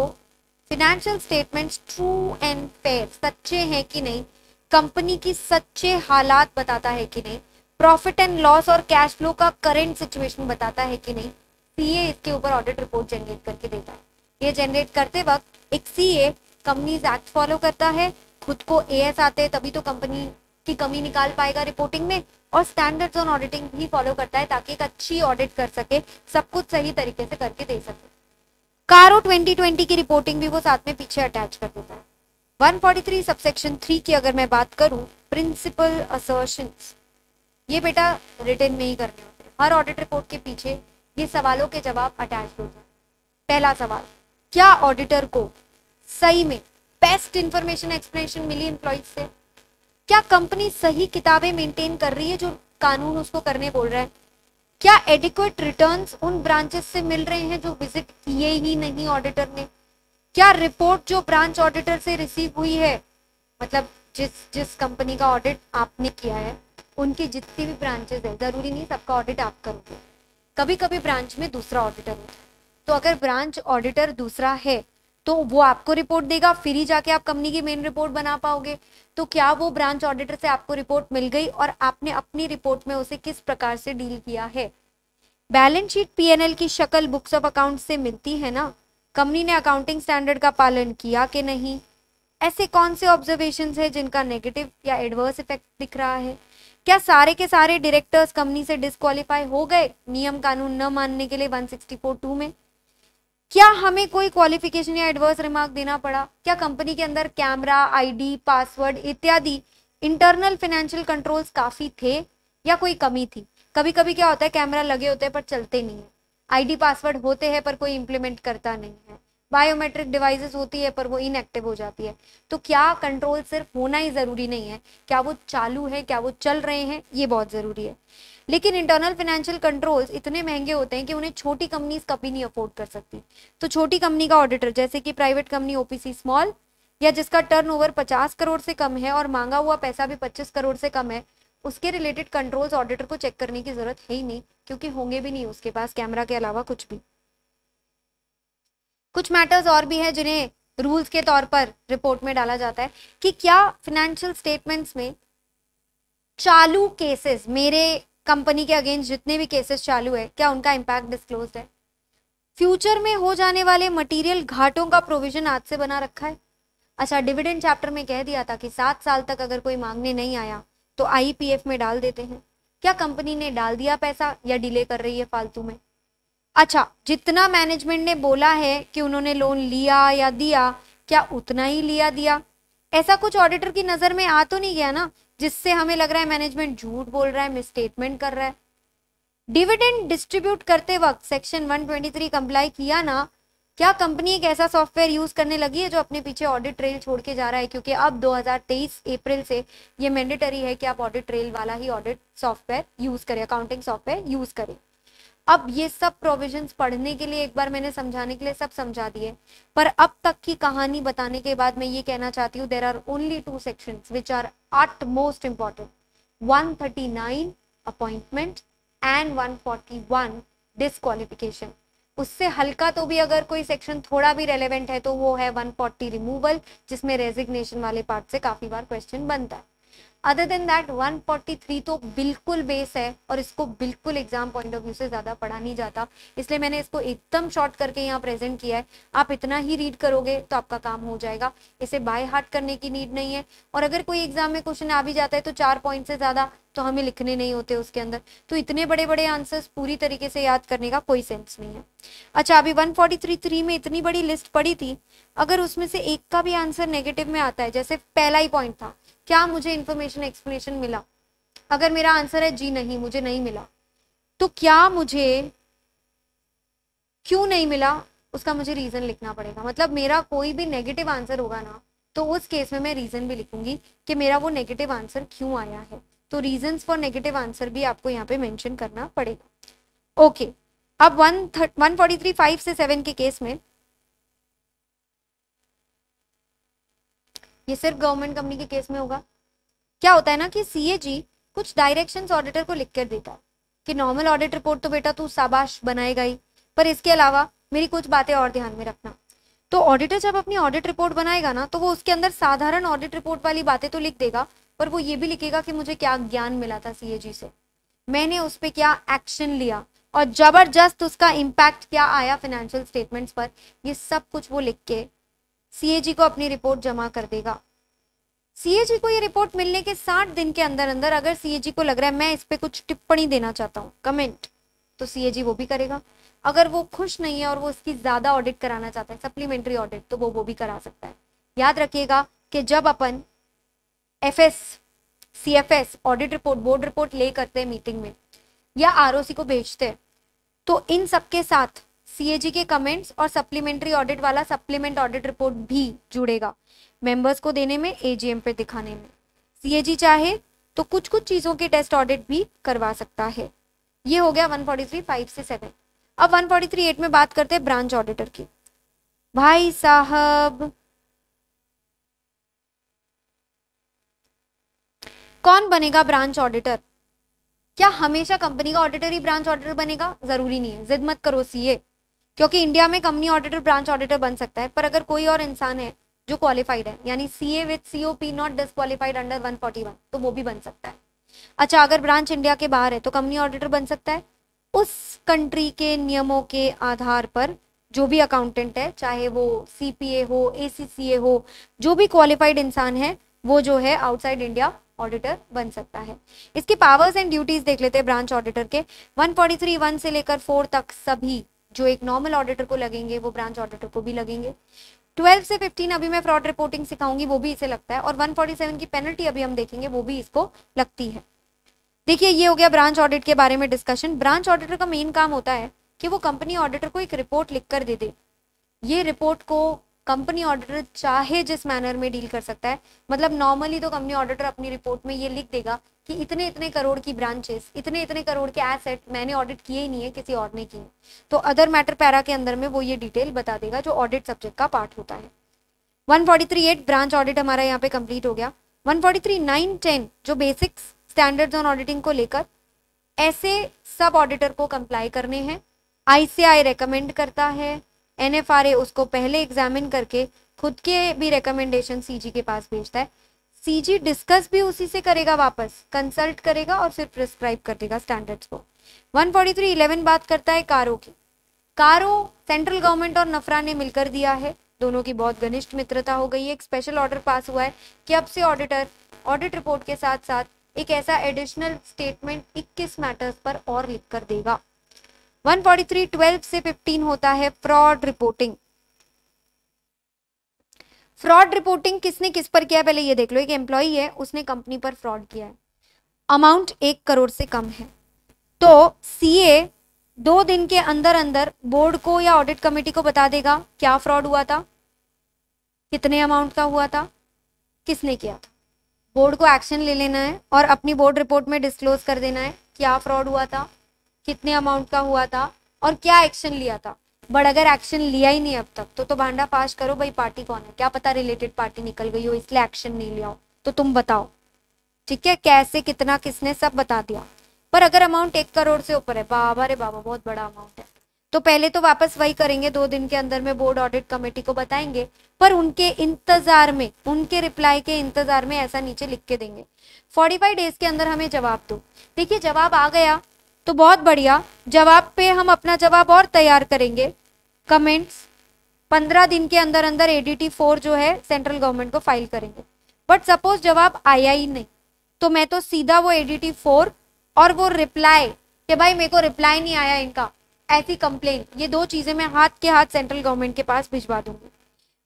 financial statements true and fair सच्चे हैं कि नहीं कंपनी की सच्चे हालात बताता है कि नहीं प्रॉफिट एंड लॉस और कैश फ्लो का करेंट सिचुएशन बताता है कि नहीं सीए इसके ऊपर ऑडिट रिपोर्ट जनरेट करके देता है ये जनरेट करते वक्त एक सीए कंपनीज एक्ट फॉलो करता है खुद को एएस आते तभी तो कंपनी की कमी निकाल पाएगा रिपोर्टिंग में और स्टैंडर्ड्स ऑन ऑडिटिंग भी फॉलो करता है ताकि एक अच्छी ऑडिट कर सके सब कुछ सही तरीके से करके दे सके कारो 2020 की रिपोर्टिंग भी वो साथ में पीछे अटैच कर देता है 143 सबसेक्शन थ्री की अगर मैं बात करूं प्रिंसिपल असर्शंस ये बेटा रिटर्न में ही करने होते हैं हर ऑडिट रिपोर्ट के पीछे ये सवालों के जवाब अटैच होते हैं पहला सवाल क्या ऑडिटर को सही में बेस्ट इंफॉर्मेशन एक्सप्लेनेशन मिली एम्प्लॉज से क्या कंपनी सही किताबें मेंटेन कर रही है जो कानून उसको करने बोल रहा है क्या एडिक्वेट रिटर्न्स उन ब्रांचेस से मिल रहे हैं जो विजिट किए ही नहीं ऑडिटर ने क्या रिपोर्ट जो ब्रांच ऑडिटर से रिसीव हुई है मतलब जिस जिस कंपनी का ऑडिट आपने किया है उनकी जितनी भी ब्रांचेस है जरूरी नहीं सबका ऑडिट आप करोगे कभी कभी ब्रांच में दूसरा ऑडिटर होता है तो अगर ब्रांच ऑडिटर दूसरा है तो वो आपको रिपोर्ट देगा फिर ही जाके आप कंपनी की मेन रिपोर्ट बना पाओगे तो क्या वो ब्रांच ऑडिटर से आपको रिपोर्ट मिल गई और आपने अपनी रिपोर्ट में उसे किस प्रकार से डील किया है बैलेंस शीट एल की शक्ल बुक्स ऑफ अकाउंट से मिलती है ना कंपनी ने अकाउंटिंग स्टैंडर्ड का पालन किया कि नहीं ऐसे कौन से ऑब्जर्वेशन है जिनका नेगेटिव या एडवर्स इफेक्ट दिख रहा है क्या सारे के सारे डायरेक्टर्स कंपनी से डिस्कालीफाई हो गए नियम कानून न मानने के लिए 164 टू में क्या हमें कोई क्वालिफिकेशन या एडवर्स रिमार्क देना पड़ा क्या कंपनी के अंदर कैमरा आईडी पासवर्ड इत्यादि इंटरनल फाइनेंशियल कंट्रोल्स काफ़ी थे या कोई कमी थी कभी कभी क्या होता है कैमरा लगे होते हैं पर चलते नहीं है आईडी पासवर्ड होते हैं पर कोई इम्प्लीमेंट करता नहीं है बायोमेट्रिक डिवाइसेस होती है पर वो इनएक्टिव हो जाती है तो क्या कंट्रोल सिर्फ होना ही ज़रूरी नहीं है क्या वो चालू है क्या वो चल रहे हैं ये बहुत ज़रूरी है लेकिन इंटरनल फाइनेंशियल कंट्रोल्स इतने महंगे होते हैं कि उन्हें छोटी कंपनीज कभी नहीं अफोर्ड कर सकती तो छोटी कंपनी का ऑडिटर जैसे कि प्राइवेट कंपनी ओपीसी स्मॉल या जिसका टर्नओवर 50 करोड़ से कम है और मांगा हुआ पैसा भी 25 करोड़ से कम है उसके रिलेटेड कंट्रोल्स ऑडिटर को चेक करने की जरूरत है ही नहीं क्योंकि होंगे भी नहीं उसके पास कैमरा के अलावा कुछ भी कुछ मैटर्स और भी है जिन्हें रूल्स के तौर पर रिपोर्ट में डाला जाता है कि क्या फाइनेंशियल स्टेटमेंट्स में चालू केसेस मेरे कंपनी के अगेंस्ट जितने भी केसेस चालू है क्या उनका इम्पैक्ट डिस्क्लोज है फ्यूचर में हो जाने वाले मटेरियल घाटों का प्रोविजन आज से बना रखा है अच्छा डिविडेंड चैप्टर में कह दिया था कि सात साल तक अगर कोई मांगने नहीं आया तो आईपीएफ में डाल देते हैं क्या कंपनी ने डाल दिया पैसा या डिले कर रही है फालतू में अच्छा जितना मैनेजमेंट ने बोला है कि उन्होंने लोन लिया या दिया क्या उतना ही लिया दिया ऐसा कुछ ऑडिटर की नज़र में आ तो नहीं गया ना जिससे हमें लग रहा है मैनेजमेंट झूठ बोल रहा है मिसस्टेटमेंट कर रहा है डिविडेंड डिस्ट्रीब्यूट करते वक्त सेक्शन 123 कंप्लाई किया ना क्या कंपनी एक ऐसा सॉफ्टवेयर यूज करने लगी है जो अपने पीछे ऑडिट ट्रेल छोड़ के जा रहा है क्योंकि अब 2023 अप्रैल से ये मैंडेटरी है कि आप ऑडिट ट्रेल वाला ही ऑडिट सॉफ्टवेयर यूज करें अकाउंटिंग सॉफ्टवेयर यूज करें अब ये सब प्रोविजंस पढ़ने के लिए एक बार मैंने समझाने के लिए सब समझा दिए पर अब तक की कहानी बताने के बाद मैं ये कहना चाहती हूँ there are only two section which are at most important nine appointment and one forty one disqualification उससे हल्का तो भी अगर कोई सेक्शन थोड़ा भी रेलेवेंट है तो वो है 140 रिमूवल जिसमें रेजिग्नेशन वाले पार्ट से काफी बार क्वेश्चन बनता है अदर देन दैट 143 तो बिल्कुल बेस है और इसको बिल्कुल एग्जाम पॉइंट ऑफ व्यू से ज़्यादा पढ़ा नहीं जाता इसलिए मैंने इसको एकदम शॉर्ट करके यहाँ प्रेजेंट किया है आप इतना ही रीड करोगे तो आपका काम हो जाएगा इसे बाय हार्ट करने की नीड नहीं है और अगर कोई एग्जाम में क्वेश्चन आ भी जाता है तो चार पॉइंट से ज़्यादा तो हमें लिखने नहीं होते उसके अंदर तो इतने बड़े बड़े आंसर्स पूरी तरीके से याद करने का कोई सेंस नहीं है अच्छा अभी 143.3 में इतनी बड़ी लिस्ट पड़ी थी अगर उसमें से एक का भी आंसर नेगेटिव में आता है जैसे पहला ही पॉइंट था क्या मुझे इन्फॉर्मेशन एक्सप्लेनेशन मिला अगर मेरा आंसर है जी नहीं मुझे नहीं मिला तो क्या मुझे क्यों नहीं मिला उसका मुझे रीज़न लिखना पड़ेगा मतलब मेरा कोई भी नेगेटिव आंसर होगा ना तो उस केस में मैं रीज़न भी लिखूंगी कि मेरा वो नेगेटिव आंसर क्यों आया है तो रीजंस फॉर नेगेटिव आंसर भी आपको यहाँ पे मेंशन करना पड़ेगा ओके okay, अब one thirty one forty three five से सेवन के केस में ये सिर्फ गवर्नमेंट कंपनी के केस में होगा क्या होता है ना कि सी कुछ डायरेक्शन ऑडिटर को लिख कर देता है कि नॉर्मल ऑडिट रिपोर्ट तो बेटा तू शाबाश बनाएगा ही पर इसके अलावा मेरी कुछ बातें और ध्यान में रखना तो ऑडिटर जब अपनी ऑडिट रिपोर्ट बनाएगा ना तो वो उसके अंदर साधारण ऑडिट रिपोर्ट वाली बातें तो लिख देगा पर वो ये भी लिखेगा कि मुझे क्या ज्ञान मिला था सी से मैंने उस पर क्या एक्शन लिया और जबरदस्त उसका इम्पैक्ट क्या आया फाइनेंशियल स्टेटमेंट्स पर ये सब कुछ वो लिख के सीएजी को अपनी रिपोर्ट जमा कर देगा सीएजी को ये रिपोर्ट मिलने के साठ दिन के अंदर अंदर अगर सीएजी को लग रहा है मैं इस पर कुछ टिप्पणी देना चाहता हूँ कमेंट तो सीएजी वो भी करेगा अगर वो खुश नहीं है और वो इसकी ज़्यादा ऑडिट कराना चाहता है सप्लीमेंट्री ऑडिट तो वो वो भी करा सकता है याद रखिएगा कि जब अपन F S C F S audit report board report ले करते हैं मीटिंग में या आर ओ सी को भेजते हैं तो इन सबके साथ सीएजी के कमेंट्स और सप्लीमेंट्री ऑडिट वाला सप्लीमेंट ऑडिट रिपोर्ट भी जुड़ेगा मेंबर्स को देने में एजीएम पे दिखाने में सीएजी चाहे तो कुछ कुछ चीज़ों के टेस्ट ऑडिट भी करवा सकता है ये हो गया वन फोर्टी से सेवन अब वन फोर्टी में बात करते हैं ब्रांच ऑडिटर की भाई साहब कौन बनेगा ब्रांच ऑडिटर क्या हमेशा कंपनी का ऑडिटर ही ब्रांच ऑडिटर बनेगा जरूरी नहीं है जिद मत करो सीए क्योंकि इंडिया में कंपनी ऑडिटर ब्रांच ऑडिटर बन सकता है पर अगर कोई और इंसान है जो क्वालिफाइड है यानी C A with C O P not disqualified under one forty one तो वो भी बन सकता है अच्छा अगर ब्रांच इंडिया के बाहर है तो कंपनी ऑडिटर बन सकता है उस कंट्री के नियमों के आधार पर जो भी अकाउंटेंट है चाहे वो सी पी ए हो ए सी सी ए हो जो भी क्वालिफाइड इंसान है वो जो है आउटसाइड इंडिया ऑडिटर बन सकता है इसके पावर्स एंड ड्यूटीज देख लेते हैं ब्रांच ऑडिटर के 143 वन से लेकर फोर तक सभी जो एक नॉर्मल ऑडिटर को लगेंगे वो ब्रांच ऑडिटर को भी लगेंगे 12 से 15 अभी मैं फ्रॉड रिपोर्टिंग सिखाऊंगी वो भी इसे लगता है और 147 की पेनल्टी अभी हम देखेंगे वो भी इसको लगती है देखिए ये हो गया ब्रांच ऑडिट के बारे में डिस्कशन ब्रांच ऑडिटर का मेन काम होता है कि वो कंपनी ऑडिटर को एक रिपोर्ट लिख कर दे दे ये रिपोर्ट को कंपनी ऑडिटर चाहे जिस मैनर में डील कर सकता है मतलब नॉर्मली तो कंपनी ऑडिटर अपनी रिपोर्ट में ये लिख देगा कि इतने इतने करोड़ की ब्रांचेस इतने इतने करोड़ के एसेट मैंने ऑडिट किए ही नहीं है किसी और ने किए तो अदर मैटर पैरा के अंदर में वो ये डिटेल बता देगा जो ऑडिट सब्जेक्ट का पार्ट होता है वन ब्रांच ऑडिट हमारा यहाँ पे कम्प्लीट हो गया वन फोर्टी जो बेसिक्स स्टैंडर्ड्स ऑन ऑडिटिंग को लेकर ऐसे सब ऑडिटर को कंप्लाई करने हैं आई रेकमेंड करता है एन उसको पहले एग्जामिन करके खुद के भी रिकमेंडेशन सी के पास भेजता है सी डिस्कस भी उसी से करेगा वापस कंसल्ट करेगा और फिर प्रिस्क्राइब कर देगा स्टैंडर्ड्स को 143 11 बात करता है कारो की कारो सेंट्रल गवर्नमेंट और नफरा ने मिलकर दिया है दोनों की बहुत घनिष्ठ मित्रता हो गई है एक स्पेशल ऑर्डर पास हुआ है कि अब से ऑडिटर ऑडिट रिपोर्ट के साथ साथ एक ऐसा एडिशनल स्टेटमेंट 21 मैटर्स पर और लिख कर देगा 143 12 से 15 होता है फ्रॉड रिपोर्टिंग फ्रॉड रिपोर्टिंग किसने किस पर किया पहले ये देख लो एक एम्प्लॉई है उसने कंपनी पर फ्रॉड किया है अमाउंट एक करोड़ से कम है तो सीए दो दिन के अंदर अंदर बोर्ड को या ऑडिट कमेटी को बता देगा क्या फ्रॉड हुआ था कितने अमाउंट का हुआ था किसने किया था बोर्ड को एक्शन ले लेना है और अपनी बोर्ड रिपोर्ट में डिस्क्लोज कर देना है क्या फ्रॉड हुआ था कितने अमाउंट का हुआ था और क्या एक्शन लिया था बट अगर एक्शन लिया ही नहीं अब तक तो तो भांडा पास करो भाई पार्टी कौन है क्या पता रिलेटेड पार्टी निकल गई हो इसलिए एक्शन नहीं लिया हो तो तुम बताओ ठीक है कैसे कितना किसने सब बता दिया पर अगर अमाउंट एक करोड़ से ऊपर है बाबा रे बाबा बहुत बड़ा अमाउंट है तो पहले तो वापस वही करेंगे दो दिन के अंदर में बोर्ड ऑडिट कमेटी को बताएंगे पर उनके इंतजार में उनके रिप्लाई के इंतजार में ऐसा नीचे लिख के देंगे फोर्टी डेज के अंदर हमें जवाब दो देखिए जवाब आ गया तो बहुत बढ़िया जवाब पे हम अपना जवाब और तैयार करेंगे कमेंट्स पंद्रह दिन के अंदर अंदर एडीटी फोर जो है सेंट्रल गवर्नमेंट को फाइल करेंगे बट सपोज जवाब आया ही नहीं तो मैं तो सीधा वो एडीटी फोर और वो रिप्लाई कि भाई मेरे को रिप्लाई नहीं आया इनका ऐसी कंप्लेन ये दो चीज़ें मैं हाथ के हाथ सेंट्रल गवर्नमेंट के पास भिजवा दूंगी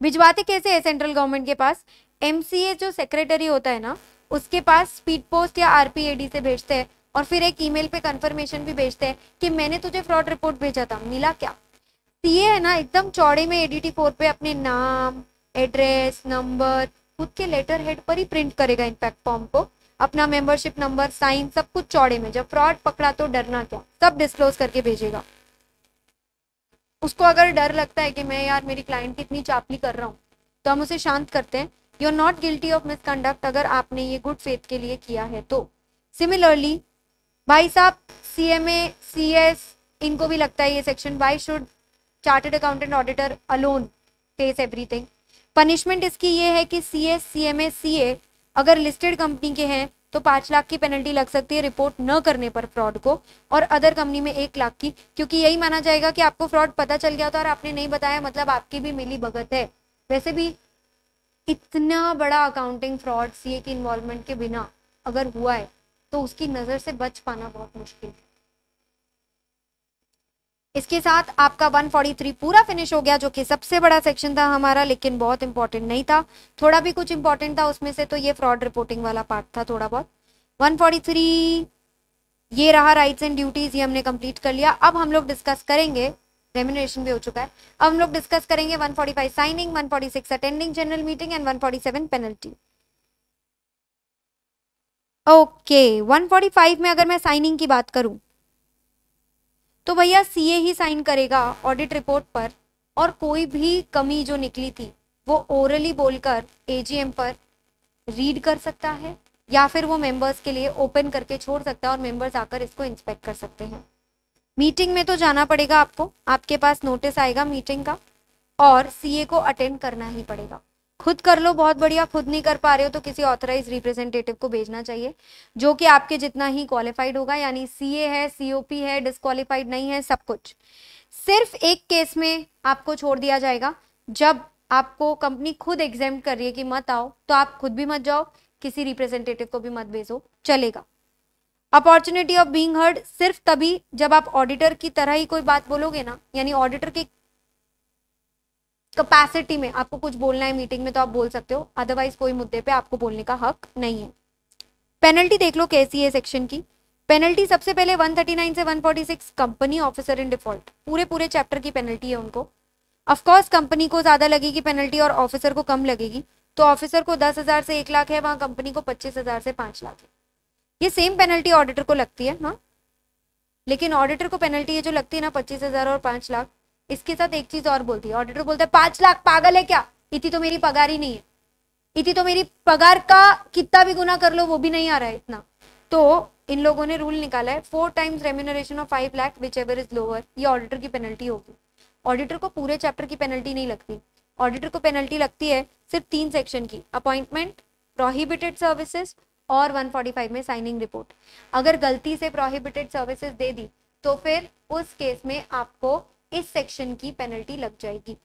भिजवाते कैसे है सेंट्रल गवर्नमेंट के पास एम जो सेक्रेटरी होता है ना उसके पास स्पीड पोस्ट या आर से भेजते हैं और फिर एक ईमेल पे कंफर्मेशन भी भेजते हैं कि मैंने तुझे फ्रॉड रिपोर्ट भेजा था मिला क्या सीए तो है ना एकदम चौड़े में एडीटी फोर पे अपने नाम एड्रेस नंबर खुद के लेटर हेड पर ही प्रिंट करेगा इनफैक्ट फॉर्म को अपना मेंबरशिप नंबर साइन सब कुछ चौड़े में जब फ्रॉड पकड़ा तो डरना क्या सब डिस्क्लोज करके भेजेगा उसको अगर डर लगता है कि मैं यार मेरी क्लाइंट की इतनी चापली कर रहा हूँ तो हम उसे शांत करते हैं you are not guilty of misconduct अगर आपने ये गुड फेथ के लिए किया है तो सिमिलरली भाई साहब C M A C S इनको भी लगता है ये section why should chartered accountant auditor alone face everything punishment इसकी ये है कि C S C M A सी ए अगर लिस्टेड कंपनी के हैं तो पाँच लाख की पेनल्टी लग सकती है रिपोर्ट न करने पर फ्रॉड को और अदर कंपनी में एक लाख की क्योंकि यही माना जाएगा कि आपको फ्रॉड पता चल गया था और आपने नहीं बताया मतलब आपकी भी मिली भगत है वैसे भी इतना बड़ा अकाउंटिंग फ्रॉड सीए की इन्वॉल्वमेंट के बिना अगर हुआ है तो उसकी नज़र से बच पाना बहुत मुश्किल है इसके साथ आपका 143 पूरा फिनिश हो गया जो कि सबसे बड़ा सेक्शन था हमारा लेकिन बहुत इंपॉर्टेंट नहीं था थोड़ा भी कुछ इंपॉर्टेंट था उसमें से तो ये फ्रॉड रिपोर्टिंग वाला पार्ट था थोड़ा बहुत 143 ये रहा राइट्स एंड ड्यूटीज ये हमने कंप्लीट कर लिया अब हम लोग डिस्कस करेंगे रेमिनेशन भी हो चुका है अब हम लोग डिस्कस करेंगे one signing one attending general meeting and one penalty okay one forty five में अगर मैं साइनिंग की बात करूं तो भैया सीए ही साइन करेगा ऑडिट रिपोर्ट पर और कोई भी कमी जो निकली थी वो ओरली बोलकर एजीएम पर रीड कर सकता है या फिर वो मेंबर्स के लिए ओपन करके छोड़ सकता है और मेंबर्स आकर इसको इंस्पेक्ट कर सकते हैं मीटिंग में तो जाना पड़ेगा आपको आपके पास नोटिस आएगा मीटिंग का और सीए को अटेंड करना ही पड़ेगा खुद कर लो बहुत बढ़िया खुद नहीं कर पा रहे हो तो किसी ऑथराइज रिप्रेजेंटेटिव को भेजना चाहिए जो कि आपके जितना ही क्वालिफाइड होगा यानी सी है सी है डिसक्वालिफाइड नहीं है सब कुछ सिर्फ एक केस में आपको छोड़ दिया जाएगा जब आपको कंपनी खुद एग्जाम कर रही है कि मत आओ तो आप खुद भी मत जाओ किसी रिप्रेजेंटेटिव को भी मत भेजो चलेगा अपॉर्चुनिटी ऑफ बींग हर्ड सिर्फ तभी जब आप ऑडिटर की तरह ही कोई बात बोलोगे ना यानी ऑडिटर के कैपेसिटी में आपको कुछ बोलना है मीटिंग में तो आप बोल सकते हो अदरवाइज कोई मुद्दे पे आपको बोलने का हक नहीं है पेनल्टी देख लो कैसी है सेक्शन की पेनल्टी सबसे पहले 139 से 146 कंपनी ऑफिसर इन डिफॉल्ट पूरे पूरे चैप्टर की पेनल्टी है उनको अफकोर्स कंपनी को ज़्यादा लगेगी पेनल्टी और ऑफिसर को कम लगेगी तो ऑफिसर को दस हज़ार से एक लाख है वहां कंपनी को पच्चीस हज़ार से पांच लाख है ये सेम पेनल्टी ऑडिटर को लगती है हाँ लेकिन ऑडिटर को पेनल्टी ये जो लगती है ना पच्चीस हज़ार और पांच लाख इसके साथ एक चीज और बोलती है ऑडिटर बोलता है पांच लाख पागल है क्या इतनी तो मेरी पगार ही नहीं है इतनी तो मेरी पगार का कितना भी गुना कर लो वो भी नहीं आ रहा है इतना तो इन लोगों ने रूल निकाला है four times remuneration of five lakh whichever is lower ये ऑडिटर की पेनल्टी होगी ऑडिटर को पूरे चैप्टर की पेनल्टी नहीं लगती ऑडिटर को पेनल्टी लगती है सिर्फ तीन सेक्शन की अपॉइंटमेंट प्रोहिबिटेड सर्विसेज और 145 में साइनिंग रिपोर्ट अगर गलती से प्रोहिबिटेड सर्विसेज दे दी तो फिर उस केस में आपको इस सेक्शन की पेनल्टी लग जाएगी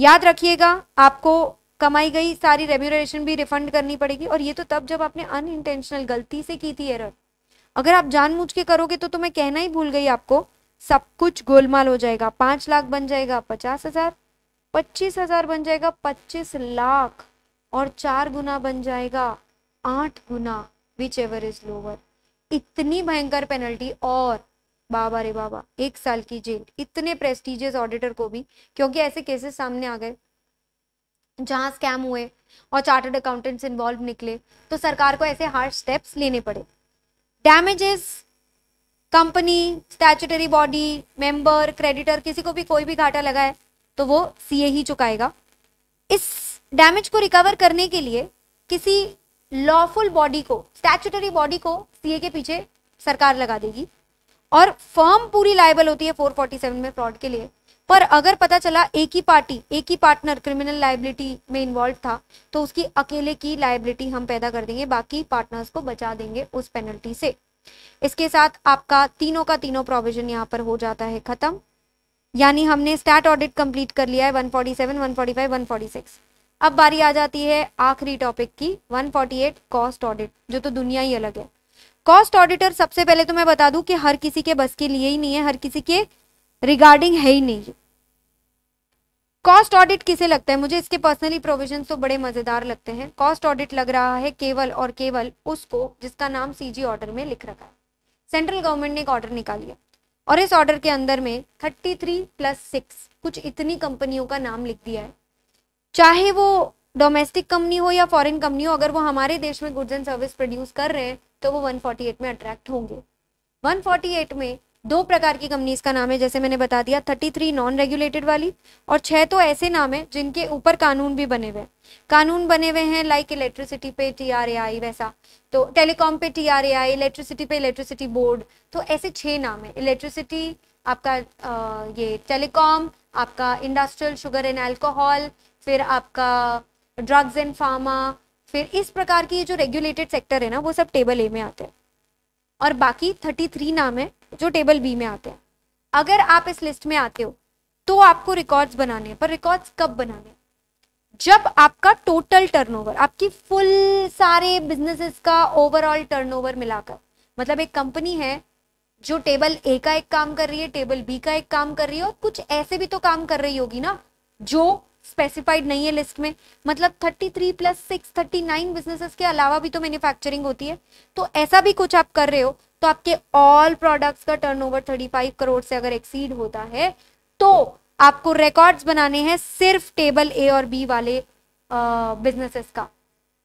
याद रखिएगा आपको कमाई गई सारी रेम्यूरेशन भी रिफंड करनी पड़ेगी और ये तो तब जब आपने अनइंटेंशनल गलती से की थी एरर अगर आप जानबूझ के करोगे तो, तो मैं कहना ही भूल गई आपको सब कुछ गोलमाल हो जाएगा पांच लाख बन जाएगा पचास हजार पच्चीस हजार बन जाएगा पच्चीस लाख और चार गुना बन जाएगा आठ गुना विच एवर इज लोअर इतनी भयंकर पेनल्टी और बाबा रे बाबा एक साल की जेल इतने प्रेस्टिजियस ऑडिटर को भी क्योंकि ऐसे केसेस सामने आ गए जहां स्कैम हुए और चार्टर्ड अकाउंटेंट्स इन्वॉल्व निकले तो सरकार को ऐसे हार्ड स्टेप्स लेने पड़े damages company statutory body member creditor किसी को भी कोई भी घाटा लगा है तो वो सीए ही चुकाएगा इस डैमेज को रिकवर करने के लिए किसी लॉफुल बॉडी को स्टैचुटरी बॉडी को सीए के पीछे सरकार लगा देगी और फर्म पूरी लाइबल होती है 447 में फ्रॉड के लिए पर अगर पता चला एक ही पार्टी एक ही पार्टनर क्रिमिनल लाइबिलिटी में इन्वॉल्व था तो उसकी अकेले की लाइबिलिटी हम पैदा कर देंगे बाकी पार्टनर्स को बचा देंगे उस पेनल्टी से इसके साथ आपका तीनों का तीनों प्रोविजन यहाँ पर हो जाता है खत्म यानी हमने स्टैट ऑडिट कंप्लीट कर लिया है 147, 145, 146 अब बारी आ जाती है आखिरी टॉपिक की 148 कॉस्ट ऑडिट जो तो दुनिया ही अलग है कॉस्ट ऑडिटर सबसे पहले तो मैं बता दूं कि हर किसी के बस के लिए ही नहीं है हर किसी के रिगार्डिंग है ही नहीं कॉस्ट ऑडिट किसे लगता है मुझे इसके पर्सनली प्रोविजन तो बड़े मजेदार लगते हैं कॉस्ट ऑडिट लग रहा है केवल और केवल उसको जिसका नाम सीजी ऑर्डर में लिख रखा है सेंट्रल गवर्नमेंट ने एक ऑर्डर निकाली है और इस ऑर्डर के अंदर में थर्टी थ्री प्लस सिक्स कुछ इतनी कंपनियों का नाम लिख दिया है चाहे वो डोमेस्टिक कंपनी हो या फॉरेन कंपनी हो अगर वो हमारे देश में गुड्स एंड सर्विस प्रोड्यूस कर रहे हैं तो वो 148 में अट्रैक्ट होंगे 148 में दो प्रकार की कंपनीज का नाम है जैसे मैंने बता दिया 33 नॉन रेगुलेटेड वाली और छह तो ऐसे नाम है जिनके ऊपर कानून भी बने हुए हैं कानून बने हुए हैं लाइक इलेक्ट्रिसिटी पे टी वैसा तो टेलीकॉम पे टी आर इलेक्ट्रिसिटी पे इलेक्ट्रिसिटी बोर्ड तो ऐसे छह नाम है इलेक्ट्रिसिटी आपका आ, ये टेलीकॉम आपका इंडस्ट्रियल शुगर एंड एल्कोहल फिर आपका ड्रग्स एंड फार्मा फिर इस प्रकार की जो रेगुलेटेड सेक्टर है ना वो सब टेबल ए में आते हैं और बाकी थर्टी थ्री नाम है जो टेबल बी में आते हैं अगर आप इस लिस्ट में आते हो तो आपको रिकॉर्ड्स बनाने हैं पर रिकॉर्ड्स कब बनाने जब आपका टोटल टर्नओवर आपकी फुल सारे बिजनेसेस का ओवरऑल टर्नओवर मिलाकर मतलब एक कंपनी है जो टेबल ए का एक काम कर रही है टेबल बी का एक काम कर रही है और कुछ ऐसे भी तो काम कर रही होगी ना जो स्पेसिफाइड नहीं है लिस्ट में मतलब 33 plus six thirty nine businesses के अलावा भी तो मैन्युफैक्चरिंग होती है तो ऐसा भी कुछ आप कर रहे हो तो आपके ऑल प्रोडक्ट्स का टर्नओवर 35 करोड़ से अगर एक्सीड होता है तो आपको रिकॉर्ड्स बनाने हैं सिर्फ टेबल ए और बी वाले बिजनेसेस का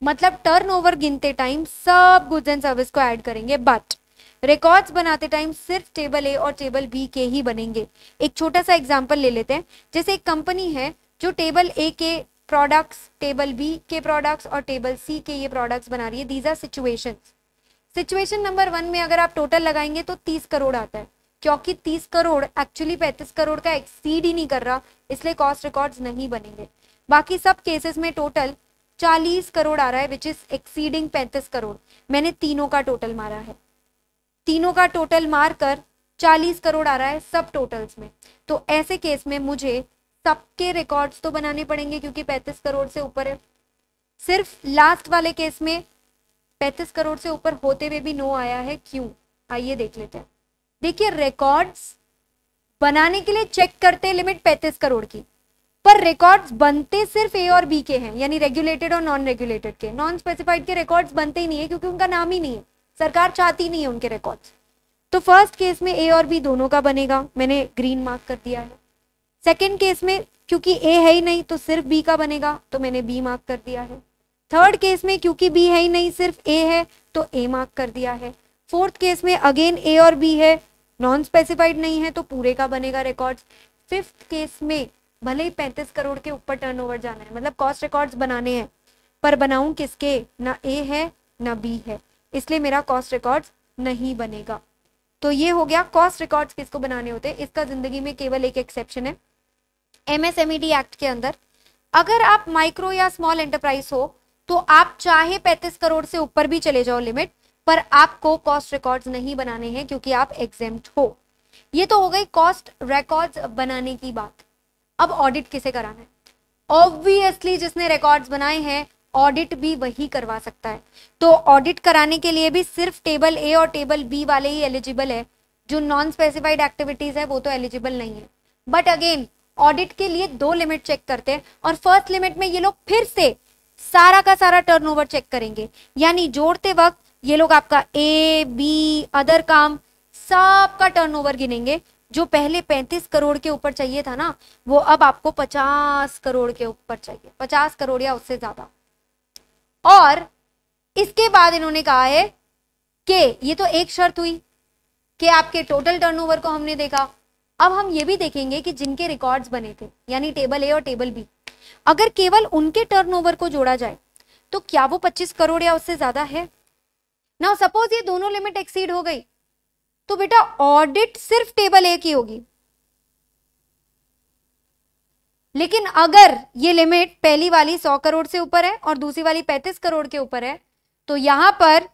मतलब टर्नओवर गिनते टाइम सब गुड्स एंड सर्विस को ऐड करेंगे बट रिकॉर्ड्स बनाते टाइम सिर्फ टेबल ए और टेबल बी के ही बनेंगे एक छोटा सा एग्जाम्पल ले लेते हैं जैसे एक कंपनी है जो टेबल ए के प्रोडक्ट्स टेबल बी के प्रोडक्ट्स और टेबल सी के ये प्रोडक्ट्स बना रही है these are situation situation number one में अगर आप टोटल लगाएंगे तो तीस करोड़ आता है क्योंकि तीस करोड़ एक्चुअली पैंतीस करोड़ का एक्सीड ही नहीं कर रहा इसलिए कॉस्ट रिकॉर्ड्स नहीं बनेंगे बाकी सब केसेस में टोटल चालीस करोड़ आ रहा है विच इज एक्सीडिंग पैंतीस करोड़ मैंने तीनों का टोटल मारा है तीनों का टोटल मारकर चालीस करोड़ आ रहा है सब टोटल्स में तो ऐसे केस में मुझे सबके रिकॉर्ड्स तो बनाने पड़ेंगे क्योंकि पैंतीस करोड़ से ऊपर है सिर्फ लास्ट वाले केस में पैंतीस करोड़ से ऊपर होते हुए भी नो आया है क्यों आइए देख लेते हैं देखिए रिकॉर्ड्स बनाने के लिए चेक करते लिमिट पैंतीस करोड़ की पर रिकॉर्ड्स बनते सिर्फ ए और बी के हैं यानी रेगुलेटेड और नॉन रेगुलेटेड के नॉन स्पेसिफाइड के रिकॉर्ड्स बनते ही नहीं है क्योंकि उनका नाम ही नहीं है सरकार चाहती नहीं है उनके रिकॉर्ड्स तो फर्स्ट केस में ए और बी दोनों का बनेगा मैंने ग्रीन मार्क कर दिया है सेकेंड केस में क्योंकि ए है ही नहीं तो सिर्फ बी का बनेगा तो मैंने बी मार्क कर दिया है थर्ड केस में क्योंकि बी है ही नहीं सिर्फ ए है तो ए मार्क कर दिया है फोर्थ केस में अगेन ए और बी है नॉन स्पेसिफाइड नहीं है तो पूरे का बनेगा रिकॉर्ड्स फिफ्थ केस में भले ही पैंतीस करोड़ के ऊपर टर्नओवर जाना है मतलब कॉस्ट रिकॉर्ड्स बनाने हैं पर बनाऊं किसके ना ए है ना बी है इसलिए मेरा कॉस्ट रिकॉर्ड्स नहीं बनेगा तो ये हो गया कॉस्ट रिकॉर्ड्स किसको बनाने होते हैं इसका जिंदगी में केवल एक एक्सेप्शन है एमएसएमईडी एक्ट e के अंदर अगर आप माइक्रो या स्मॉल एंटरप्राइज हो तो आप चाहे 35 करोड़ से ऊपर भी चले जाओ लिमिट पर आपको कॉस्ट रिकॉर्ड्स नहीं बनाने हैं क्योंकि आप एग्जाम हो ये तो हो गई कॉस्ट रिकॉर्ड्स बनाने की बात अब ऑडिट किसे कराना है ऑब्वियसली जिसने रिकॉर्ड्स बनाए हैं ऑडिट भी वही करवा सकता है तो ऑडिट कराने के लिए भी सिर्फ टेबल ए और टेबल बी वाले ही एलिजिबल है जो नॉन स्पेसिफाइड एक्टिविटीज़ है वो तो एलिजिबल नहीं है बट अगेन ऑडिट के लिए दो लिमिट चेक करते हैं और फर्स्ट लिमिट में ये लोग फिर से सारा का सारा टर्नओवर चेक करेंगे यानी जोड़ते वक्त ये लोग आपका ए बी अदर काम सबका ओवर गिनेंगे जो पहले 35 करोड़ के ऊपर चाहिए था ना वो अब आपको 50 करोड़ के ऊपर चाहिए 50 करोड़ या उससे ज्यादा और इसके बाद इन्होंने कहा है कि ये तो एक शर्त हुई कि आपके टोटल टर्नओवर को हमने देखा अब हम ये भी देखेंगे कि जिनके रिकॉर्ड्स बने थे यानी टेबल ए और टेबल बी अगर केवल उनके टर्नओवर को जोड़ा जाए तो क्या वो 25 करोड़ या उससे ज्यादा है ना सपोज ये दोनों लिमिट एक्सीड हो गई तो बेटा ऑडिट सिर्फ टेबल ए की होगी लेकिन अगर ये लिमिट पहली वाली 100 करोड़ से ऊपर है और दूसरी वाली 35 करोड़ के ऊपर है तो यहां पर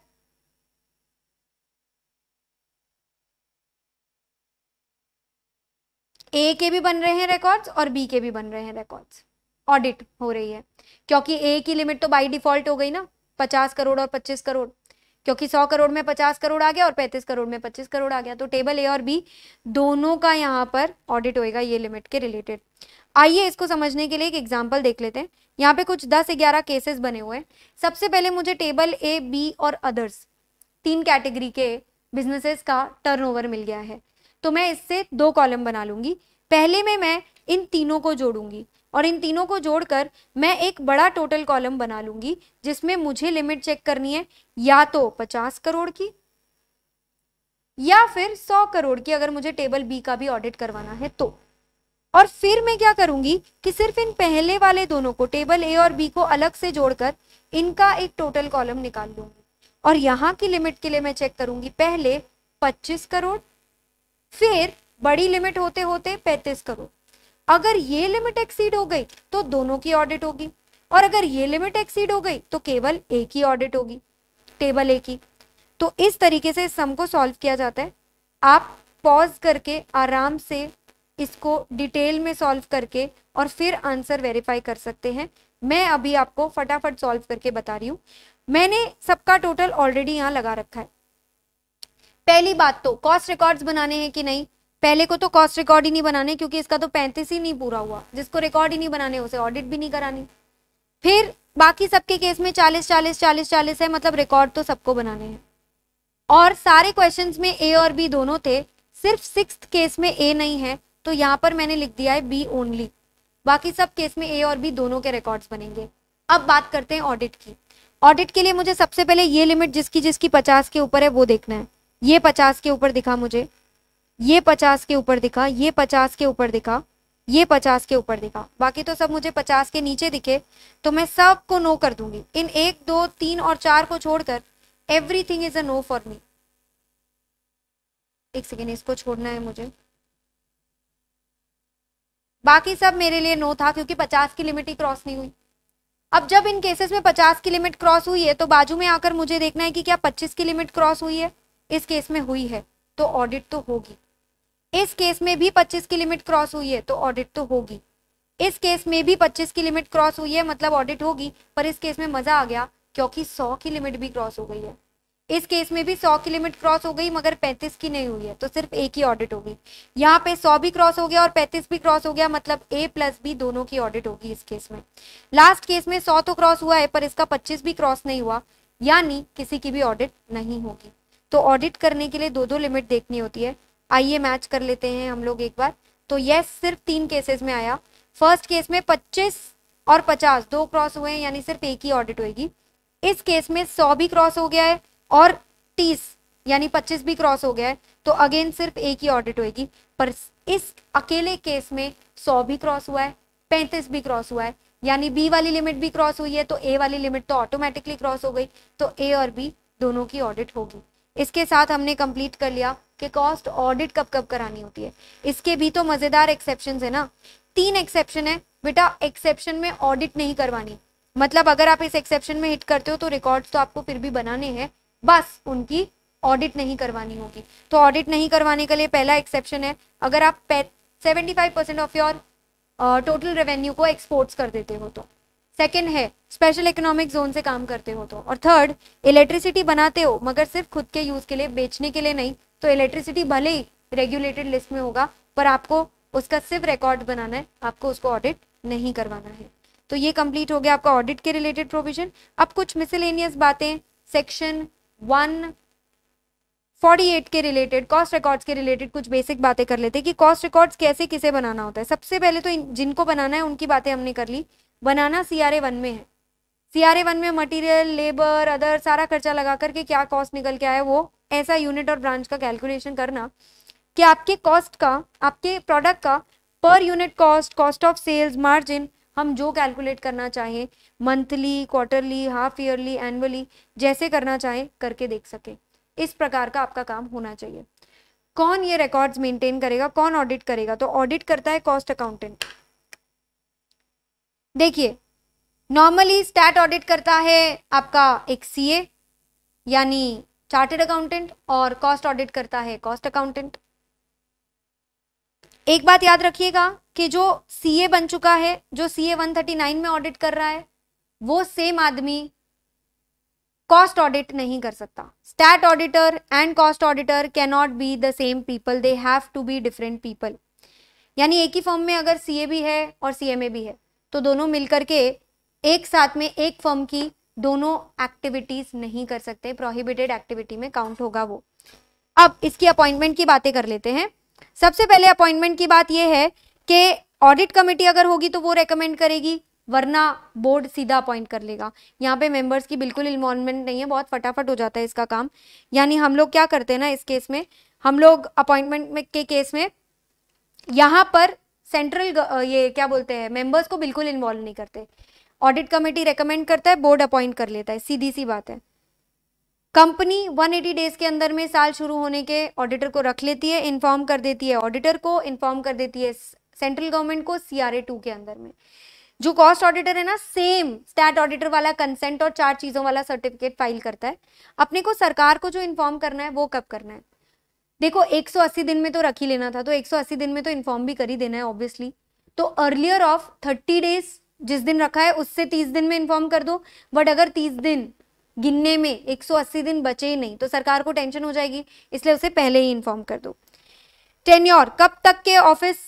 ए के भी बन रहे हैं रिकॉर्ड्स और बी के भी बन रहे हैं रिकॉर्ड्स ऑडिट हो रही है क्योंकि ए की लिमिट तो बाई डिफॉल्ट हो गई ना पचास करोड़ और पच्चीस करोड़ क्योंकि सौ करोड़ में पचास करोड़ आ गया और पैंतीस करोड़ में पच्चीस करोड़ आ गया तो टेबल ए और बी दोनों का यहाँ पर ऑडिट होएगा ये लिमिट के रिलेटेड आइए इसको समझने के लिए एक एग्जाम्पल देख लेते हैं यहाँ पे कुछ दस ग्यारह केसेस बने हुए हैं सबसे पहले मुझे टेबल ए बी और अदर्स तीन कैटेगरी के बिजनेसेस का टर्नओवर मिल गया है तो मैं इससे दो कॉलम बना लूंगी पहले में मैं इन तीनों को जोड़ूंगी और इन तीनों को जोड़कर मैं एक बड़ा टोटल कॉलम बना लूंगी जिसमें मुझे लिमिट चेक करनी है या तो पचास करोड़ की या फिर सौ करोड़ की अगर मुझे टेबल बी का भी ऑडिट करवाना है तो और फिर मैं क्या करूंगी कि सिर्फ इन पहले वाले दोनों को टेबल ए और बी को अलग से जोड़कर इनका एक टोटल कॉलम निकाल लूंगी और यहाँ की लिमिट के लिए मैं चेक करूंगी पहले पच्चीस करोड़ फिर बड़ी लिमिट होते होते पैतीस करोड़ अगर ये लिमिट एक्सीड हो गई तो दोनों की ऑडिट होगी और अगर ये लिमिट एक्सीड हो गई तो केवल एक ही ऑडिट होगी टेबल एक ही तो इस तरीके से इस सम को सॉल्व किया जाता है आप पॉज करके आराम से इसको डिटेल में सॉल्व करके और फिर आंसर वेरीफाई कर सकते हैं मैं अभी आपको फटाफट सॉल्व करके बता रही हूँ मैंने सबका टोटल ऑलरेडी यहाँ लगा रखा है पहली बात तो कॉस्ट रिकॉर्ड्स बनाने हैं कि नहीं पहले को तो कॉस्ट रिकॉर्ड ही नहीं बनाने क्योंकि इसका तो पैंतीस ही नहीं पूरा हुआ जिसको रिकॉर्ड ही नहीं बनाने उसे ऑडिट भी नहीं करानी फिर बाकी सबके केस में चालीस चालीस चालीस चालीस है मतलब रिकॉर्ड तो सबको बनाने हैं और सारे क्वेश्चन में ए और बी दोनों थे सिर्फ सिक्स केस में ए नहीं है तो यहाँ पर मैंने लिख दिया है बी ओनली बाकी सब केस में ए और बी दोनों के रिकॉर्ड्स बनेंगे अब बात करते हैं ऑडिट की ऑडिट के लिए मुझे सबसे पहले ये लिमिट जिसकी जिसकी पचास के ऊपर है वो देखना है ये पचास के ऊपर दिखा मुझे ये पचास के ऊपर दिखा ये पचास के ऊपर दिखा ये पचास के ऊपर दिखा बाकी तो सब मुझे पचास के नीचे दिखे तो मैं सबको नो कर दूंगी इन एक दो तीन और चार को छोड़कर everything is a no for me एक सेकेंड इसको छोड़ना है मुझे बाकी सब मेरे लिए नो था क्योंकि पचास की लिमिट ही क्रॉस नहीं हुई अब जब इन केसेस में पचास की लिमिट क्रॉस हुई है तो बाजू में आकर मुझे देखना है कि क्या पच्चीस की लिमिट क्रॉस हुई है इस केस में हुई है तो ऑडिट तो होगी इस केस में भी 25 की लिमिट क्रॉस हुई है तो ऑडिट तो होगी इस केस में भी 25 की लिमिट क्रॉस हुई है मतलब ऑडिट होगी पर इस केस में मज़ा आ गया क्योंकि 100 की लिमिट भी क्रॉस हो गई है इस केस में भी 100 की लिमिट क्रॉस हो गई मगर 35 की नहीं हुई है तो सिर्फ एक ही ऑडिट होगी यहाँ पे 100 भी क्रॉस हो गया और 35 भी क्रॉस हो गया मतलब ए प्लस बी दोनों की ऑडिट होगी इस केस में लास्ट केस में सौ तो क्रॉस हुआ है पर इसका पच्चीस भी क्रॉस नहीं हुआ यानी किसी की भी ऑडिट नहीं होगी तो ऑडिट करने के लिए दो दो लिमिट देखनी होती है आइए मैच कर लेते हैं हम लोग एक बार तो यस सिर्फ तीन केसेस में आया फर्स्ट केस में पच्चीस और पचास दो क्रॉस हुए हैं यानी सिर्फ एक ही ऑडिट होगी इस केस में सौ भी क्रॉस हो गया है और तीस यानी पच्चीस भी क्रॉस हो गया है तो अगेन सिर्फ एक ही ऑडिट होगी पर इस अकेले केस में सौ भी क्रॉस हुआ है पैंतीस भी क्रॉस हुआ है यानी बी वाली लिमिट भी क्रॉस हुई है तो ए वाली लिमिट तो ऑटोमेटिकली क्रॉस हो गई तो ए और बी दोनों की ऑडिट होगी इसके साथ हमने कंप्लीट कर लिया कि कॉस्ट ऑडिट कब कब करानी होती है इसके भी तो मज़ेदार एक्सेप्शन है ना तीन एक्सेप्शन है बेटा एक्सेप्शन में ऑडिट नहीं करवानी मतलब अगर आप इस एक्सेप्शन में हिट करते हो तो रिकॉर्ड्स तो आपको फिर भी बनाने हैं बस उनकी ऑडिट नहीं करवानी होगी तो ऑडिट नहीं करवाने के लिए पहला एक्सेप्शन है अगर आप seventy five percent of your total revenue को एक्सपोर्ट्स कर देते हो तो सेकेंड है स्पेशल इकोनॉमिक जोन से काम करते हो तो और थर्ड इलेक्ट्रिसिटी बनाते हो मगर सिर्फ खुद के यूज़ के लिए बेचने के लिए नहीं तो इलेक्ट्रिसिटी भले ही रेगुलेटेड लिस्ट में होगा पर आपको उसका सिर्फ रिकॉर्ड बनाना है आपको उसको ऑडिट नहीं करवाना है तो ये कंप्लीट हो गया आपका ऑडिट के रिलेटेड प्रोविजन अब कुछ मिसलेनियस बातें सेक्शन वन फोर्टी एट के रिलेटेड कॉस्ट रिकॉर्ड्स के रिलेटेड कुछ बेसिक बातें कर लेते हैं कि कॉस्ट रिकॉर्ड्स कैसे किसे बनाना होता है सबसे पहले तो जिनको बनाना है उनकी बातें हमने कर ली बनाना सी आर ए वन में है सी आर ए वन में मटेरियल लेबर अदर सारा खर्चा लगा करके क्या कॉस्ट निकल के आया वो ऐसा यूनिट और ब्रांच का कैलकुलेशन करना कि आपके कॉस्ट का आपके प्रोडक्ट का per unit cost cost of sales margin हम जो कैलकुलेट करना चाहें monthly quarterly half yearly annually जैसे करना चाहें करके देख सकें इस प्रकार का आपका काम होना चाहिए कौन ये रिकॉर्ड्स मेंटेन करेगा कौन ऑडिट करेगा तो ऑडिट करता है कॉस्ट अकाउंटेंट देखिए नॉर्मली स्टैट ऑडिट करता है आपका एक सीए यानी चार्टेड अकाउंटेंट और कॉस्ट ऑडिट करता है कॉस्ट अकाउंटेंट एक बात याद रखिएगा कि जो सीए बन चुका है जो सीए 139 में ऑडिट कर रहा है वो सेम आदमी कॉस्ट ऑडिट नहीं कर सकता stat auditor and cost auditor cannot be the same people they have to be different people यानी एक ही फॉर्म में अगर सीए भी है और सीएमए भी है तो दोनों मिलकर के एक साथ में एक फर्म की दोनों एक्टिविटीज नहीं कर सकते प्रोहिबिटेड एक्टिविटी में काउंट होगा वो अब इसकी अपॉइंटमेंट की बातें कर लेते हैं सबसे पहले अपॉइंटमेंट की बात यह है कि ऑडिट कमेटी अगर होगी तो वो रेकमेंड करेगी वरना बोर्ड सीधा अपॉइंट कर लेगा यहाँ पे मेंबर्स की बिल्कुल इन्वॉल्वमेंट नहीं है बहुत फटाफट हो जाता है इसका काम यानी हम लोग क्या करते हैं ना इस केस में हम लोग अपॉइंटमेंट के केस में यहाँ पर सेंट्रल ये क्या बोलते हैं मेंबर्स को बिल्कुल इन्वॉल्व नहीं करते ऑडिट कमेटी रेकमेंड करता है बोर्ड अपॉइंट कर लेता है सीधी सी बात है कंपनी 180 डेज के अंदर में साल शुरू होने के ऑडिटर को रख लेती है इन्फॉर्म कर देती है ऑडिटर को इन्फॉर्म कर देती है सेंट्रल गवर्नमेंट को सी टू के अंदर में जो कॉस्ट ऑडिटर है ना सेम स्टैट ऑडिटर वाला कंसेंट और चार चीज़ों वाला सर्टिफिकेट फाइल करता है अपने को सरकार को जो इन्फॉर्म करना है वो कब करना है देखो 180 दिन में तो रख ही लेना था तो 180 दिन में तो इन्फॉर्म भी कर ही देना है ऑब्वियसली तो अर्लियर ऑफ 30 डेज जिस दिन रखा है उससे 30 दिन में इन्फॉर्म कर दो बट अगर 30 दिन गिनने में 180 दिन बचे ही नहीं तो सरकार को टेंशन हो जाएगी इसलिए उसे पहले ही इन्फॉर्म कर दो टेन्योर कब तक के ऑफिस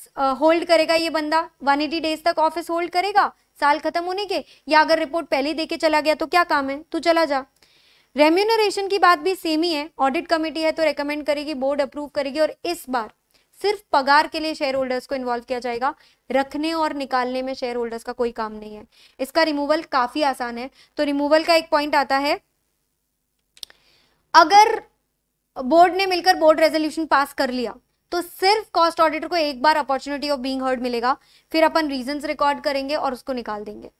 होल्ड करेगा ये बंदा वन डेज तक ऑफिस होल्ड करेगा साल खत्म होने के या अगर रिपोर्ट पहले ही देके चला गया तो क्या काम है तू चला जा रेम्यूनरेशन की बात भी सेम ही है ऑडिट कमेटी है तो रेकमेंड करेगी बोर्ड अप्रूव करेगी और इस बार सिर्फ पगार के लिए शेयर होल्डर्स को इन्वॉल्व किया जाएगा रखने और निकालने में शेयर होल्डर्स का कोई काम नहीं है इसका रिमूवल काफी आसान है तो रिमूवल का एक पॉइंट आता है अगर बोर्ड ने मिलकर बोर्ड रेजोल्यूशन पास कर लिया तो सिर्फ कॉस्ट ऑडिटर को एक बार अपॉर्चुनिटी ऑफ बीइंग हर्ड मिलेगा फिर अपन रीजंस रिकॉर्ड करेंगे और उसको निकाल देंगे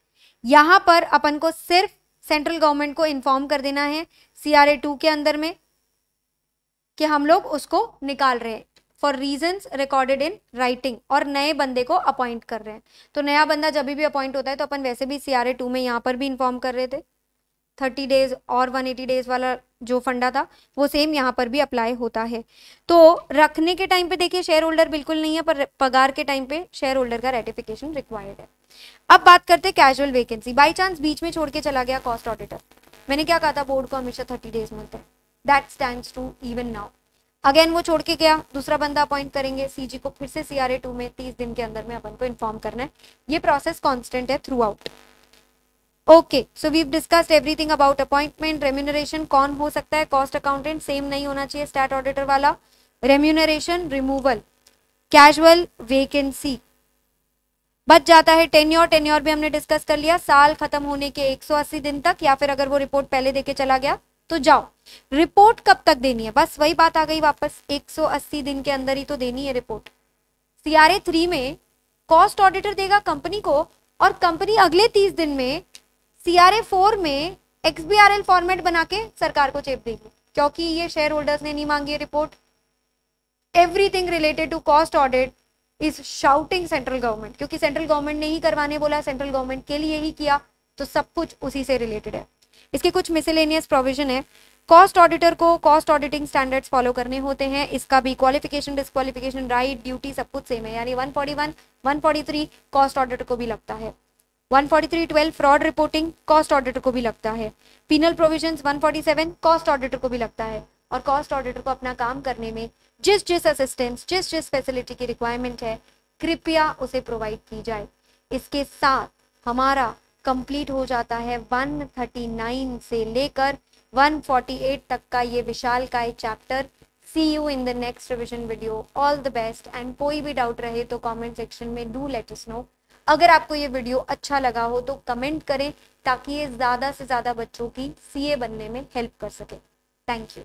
यहां पर अपन को सिर्फ सेंट्रल गवर्नमेंट को इन्फॉर्म कर देना है सी आर ए टू के अंदर में कि हम लोग उसको निकाल रहे हैं for reasons recorded in writing और नए बंदे को अपॉइंट कर रहे हैं तो नया बंदा जब भी अपॉइंट होता है तो अपन वैसे भी सी आर ए टू में यहाँ पर भी इन्फॉर्म कर रहे थे थर्टी डेज और वन एटी डेज वाला जो फंडा था वो सेम यहाँ पर भी अप्लाई होता है तो रखने के टाइम पे देखिए शेयर होल्डर बिल्कुल नहीं है पर पगार के टाइम पे शेयर होल्डर का रेटिफिकेशन रिक्वायर्ड है अब बात करते हैं कैजुअल वैकेंसी बाई चांस बीच में छोड़ के चला गया कॉस्ट ऑडिटर मैंने क्या कहा था बोर्ड को हमेशा थर्टी डेज मिलते हैं that stand to even now again वो छोड़ के गया दूसरा बंदा अपॉइंट करेंगे सीजी को फिर से सीआरए टू में तीस दिन के अंदर में अपन को इन्फॉर्म करना है ये प्रोसेस कॉन्स्टेंट है throughout okay so we discussed everything about appointment remuneration कौन हो सकता है कॉस्ट अकाउंटेंट सेम नहीं होना चाहिए स्टैट ऑडिटर वाला रेम्यूनरेशन रिमूवल कैजुअल वेकेंसी बच जाता है टेन्योर टेन्योर भी हमने डिस्कस कर लिया साल खत्म होने के 180 दिन तक या फिर अगर वो रिपोर्ट पहले देके चला गया तो जाओ रिपोर्ट कब तक देनी है बस वही बात आ गई वापस 180 दिन के अंदर ही तो देनी है रिपोर्ट सीआरए थ्री में कॉस्ट ऑडिटर देगा कंपनी को और कंपनी अगले तीस दिन में सीआरए फोर में एल फॉर्मेट बना के सरकार को चेप देगी क्योंकि ये शेयर होल्डर्स ने नहीं मांगी report everything related to cost audit is shouting central government क्योंकि सेंट्रल गवर्नमेंट ने ही करवाने बोला सेंट्रल गवर्नमेंट के लिए ही किया तो सब कुछ उसी से रिलेटेड है इसके कुछ मिसेलेनियस प्रोविजन है कॉस्ट ऑडिटर को कॉस्ट ऑडिटिंग स्टैंडर्ड्स फॉलो करने होते हैं इसका भी क्वालिफिकेशन डिस्कालिफिकेशन राइट ड्यूटी सब कुछ सेम है यानी 141 143 फोर्टी कॉस्ट ऑडिटर को भी लगता है twelve fraud reporting cost auditor को भी लगता है पिनल प्रोविजंस 147 कॉस्ट ऑडिटर को भी लगता है और कॉस्ट ऑडिटर को अपना काम करने में जिस जिस असिस्टेंस जिस जिस फैसिलिटी की रिक्वायरमेंट है कृपया उसे प्रोवाइड की जाए इसके साथ हमारा कंप्लीट हो जाता है 139 से लेकर 148 तक का ये विशाल काय chapter see you in the next revision video all the best and कोई भी डाउट रहे तो कमेंट सेक्शन में डू लेट अस नो अगर आपको ये वीडियो अच्छा लगा हो तो कमेंट करें ताकि ये ज़्यादा से ज़्यादा बच्चों की सीए बनने में हेल्प कर सके थैंक यू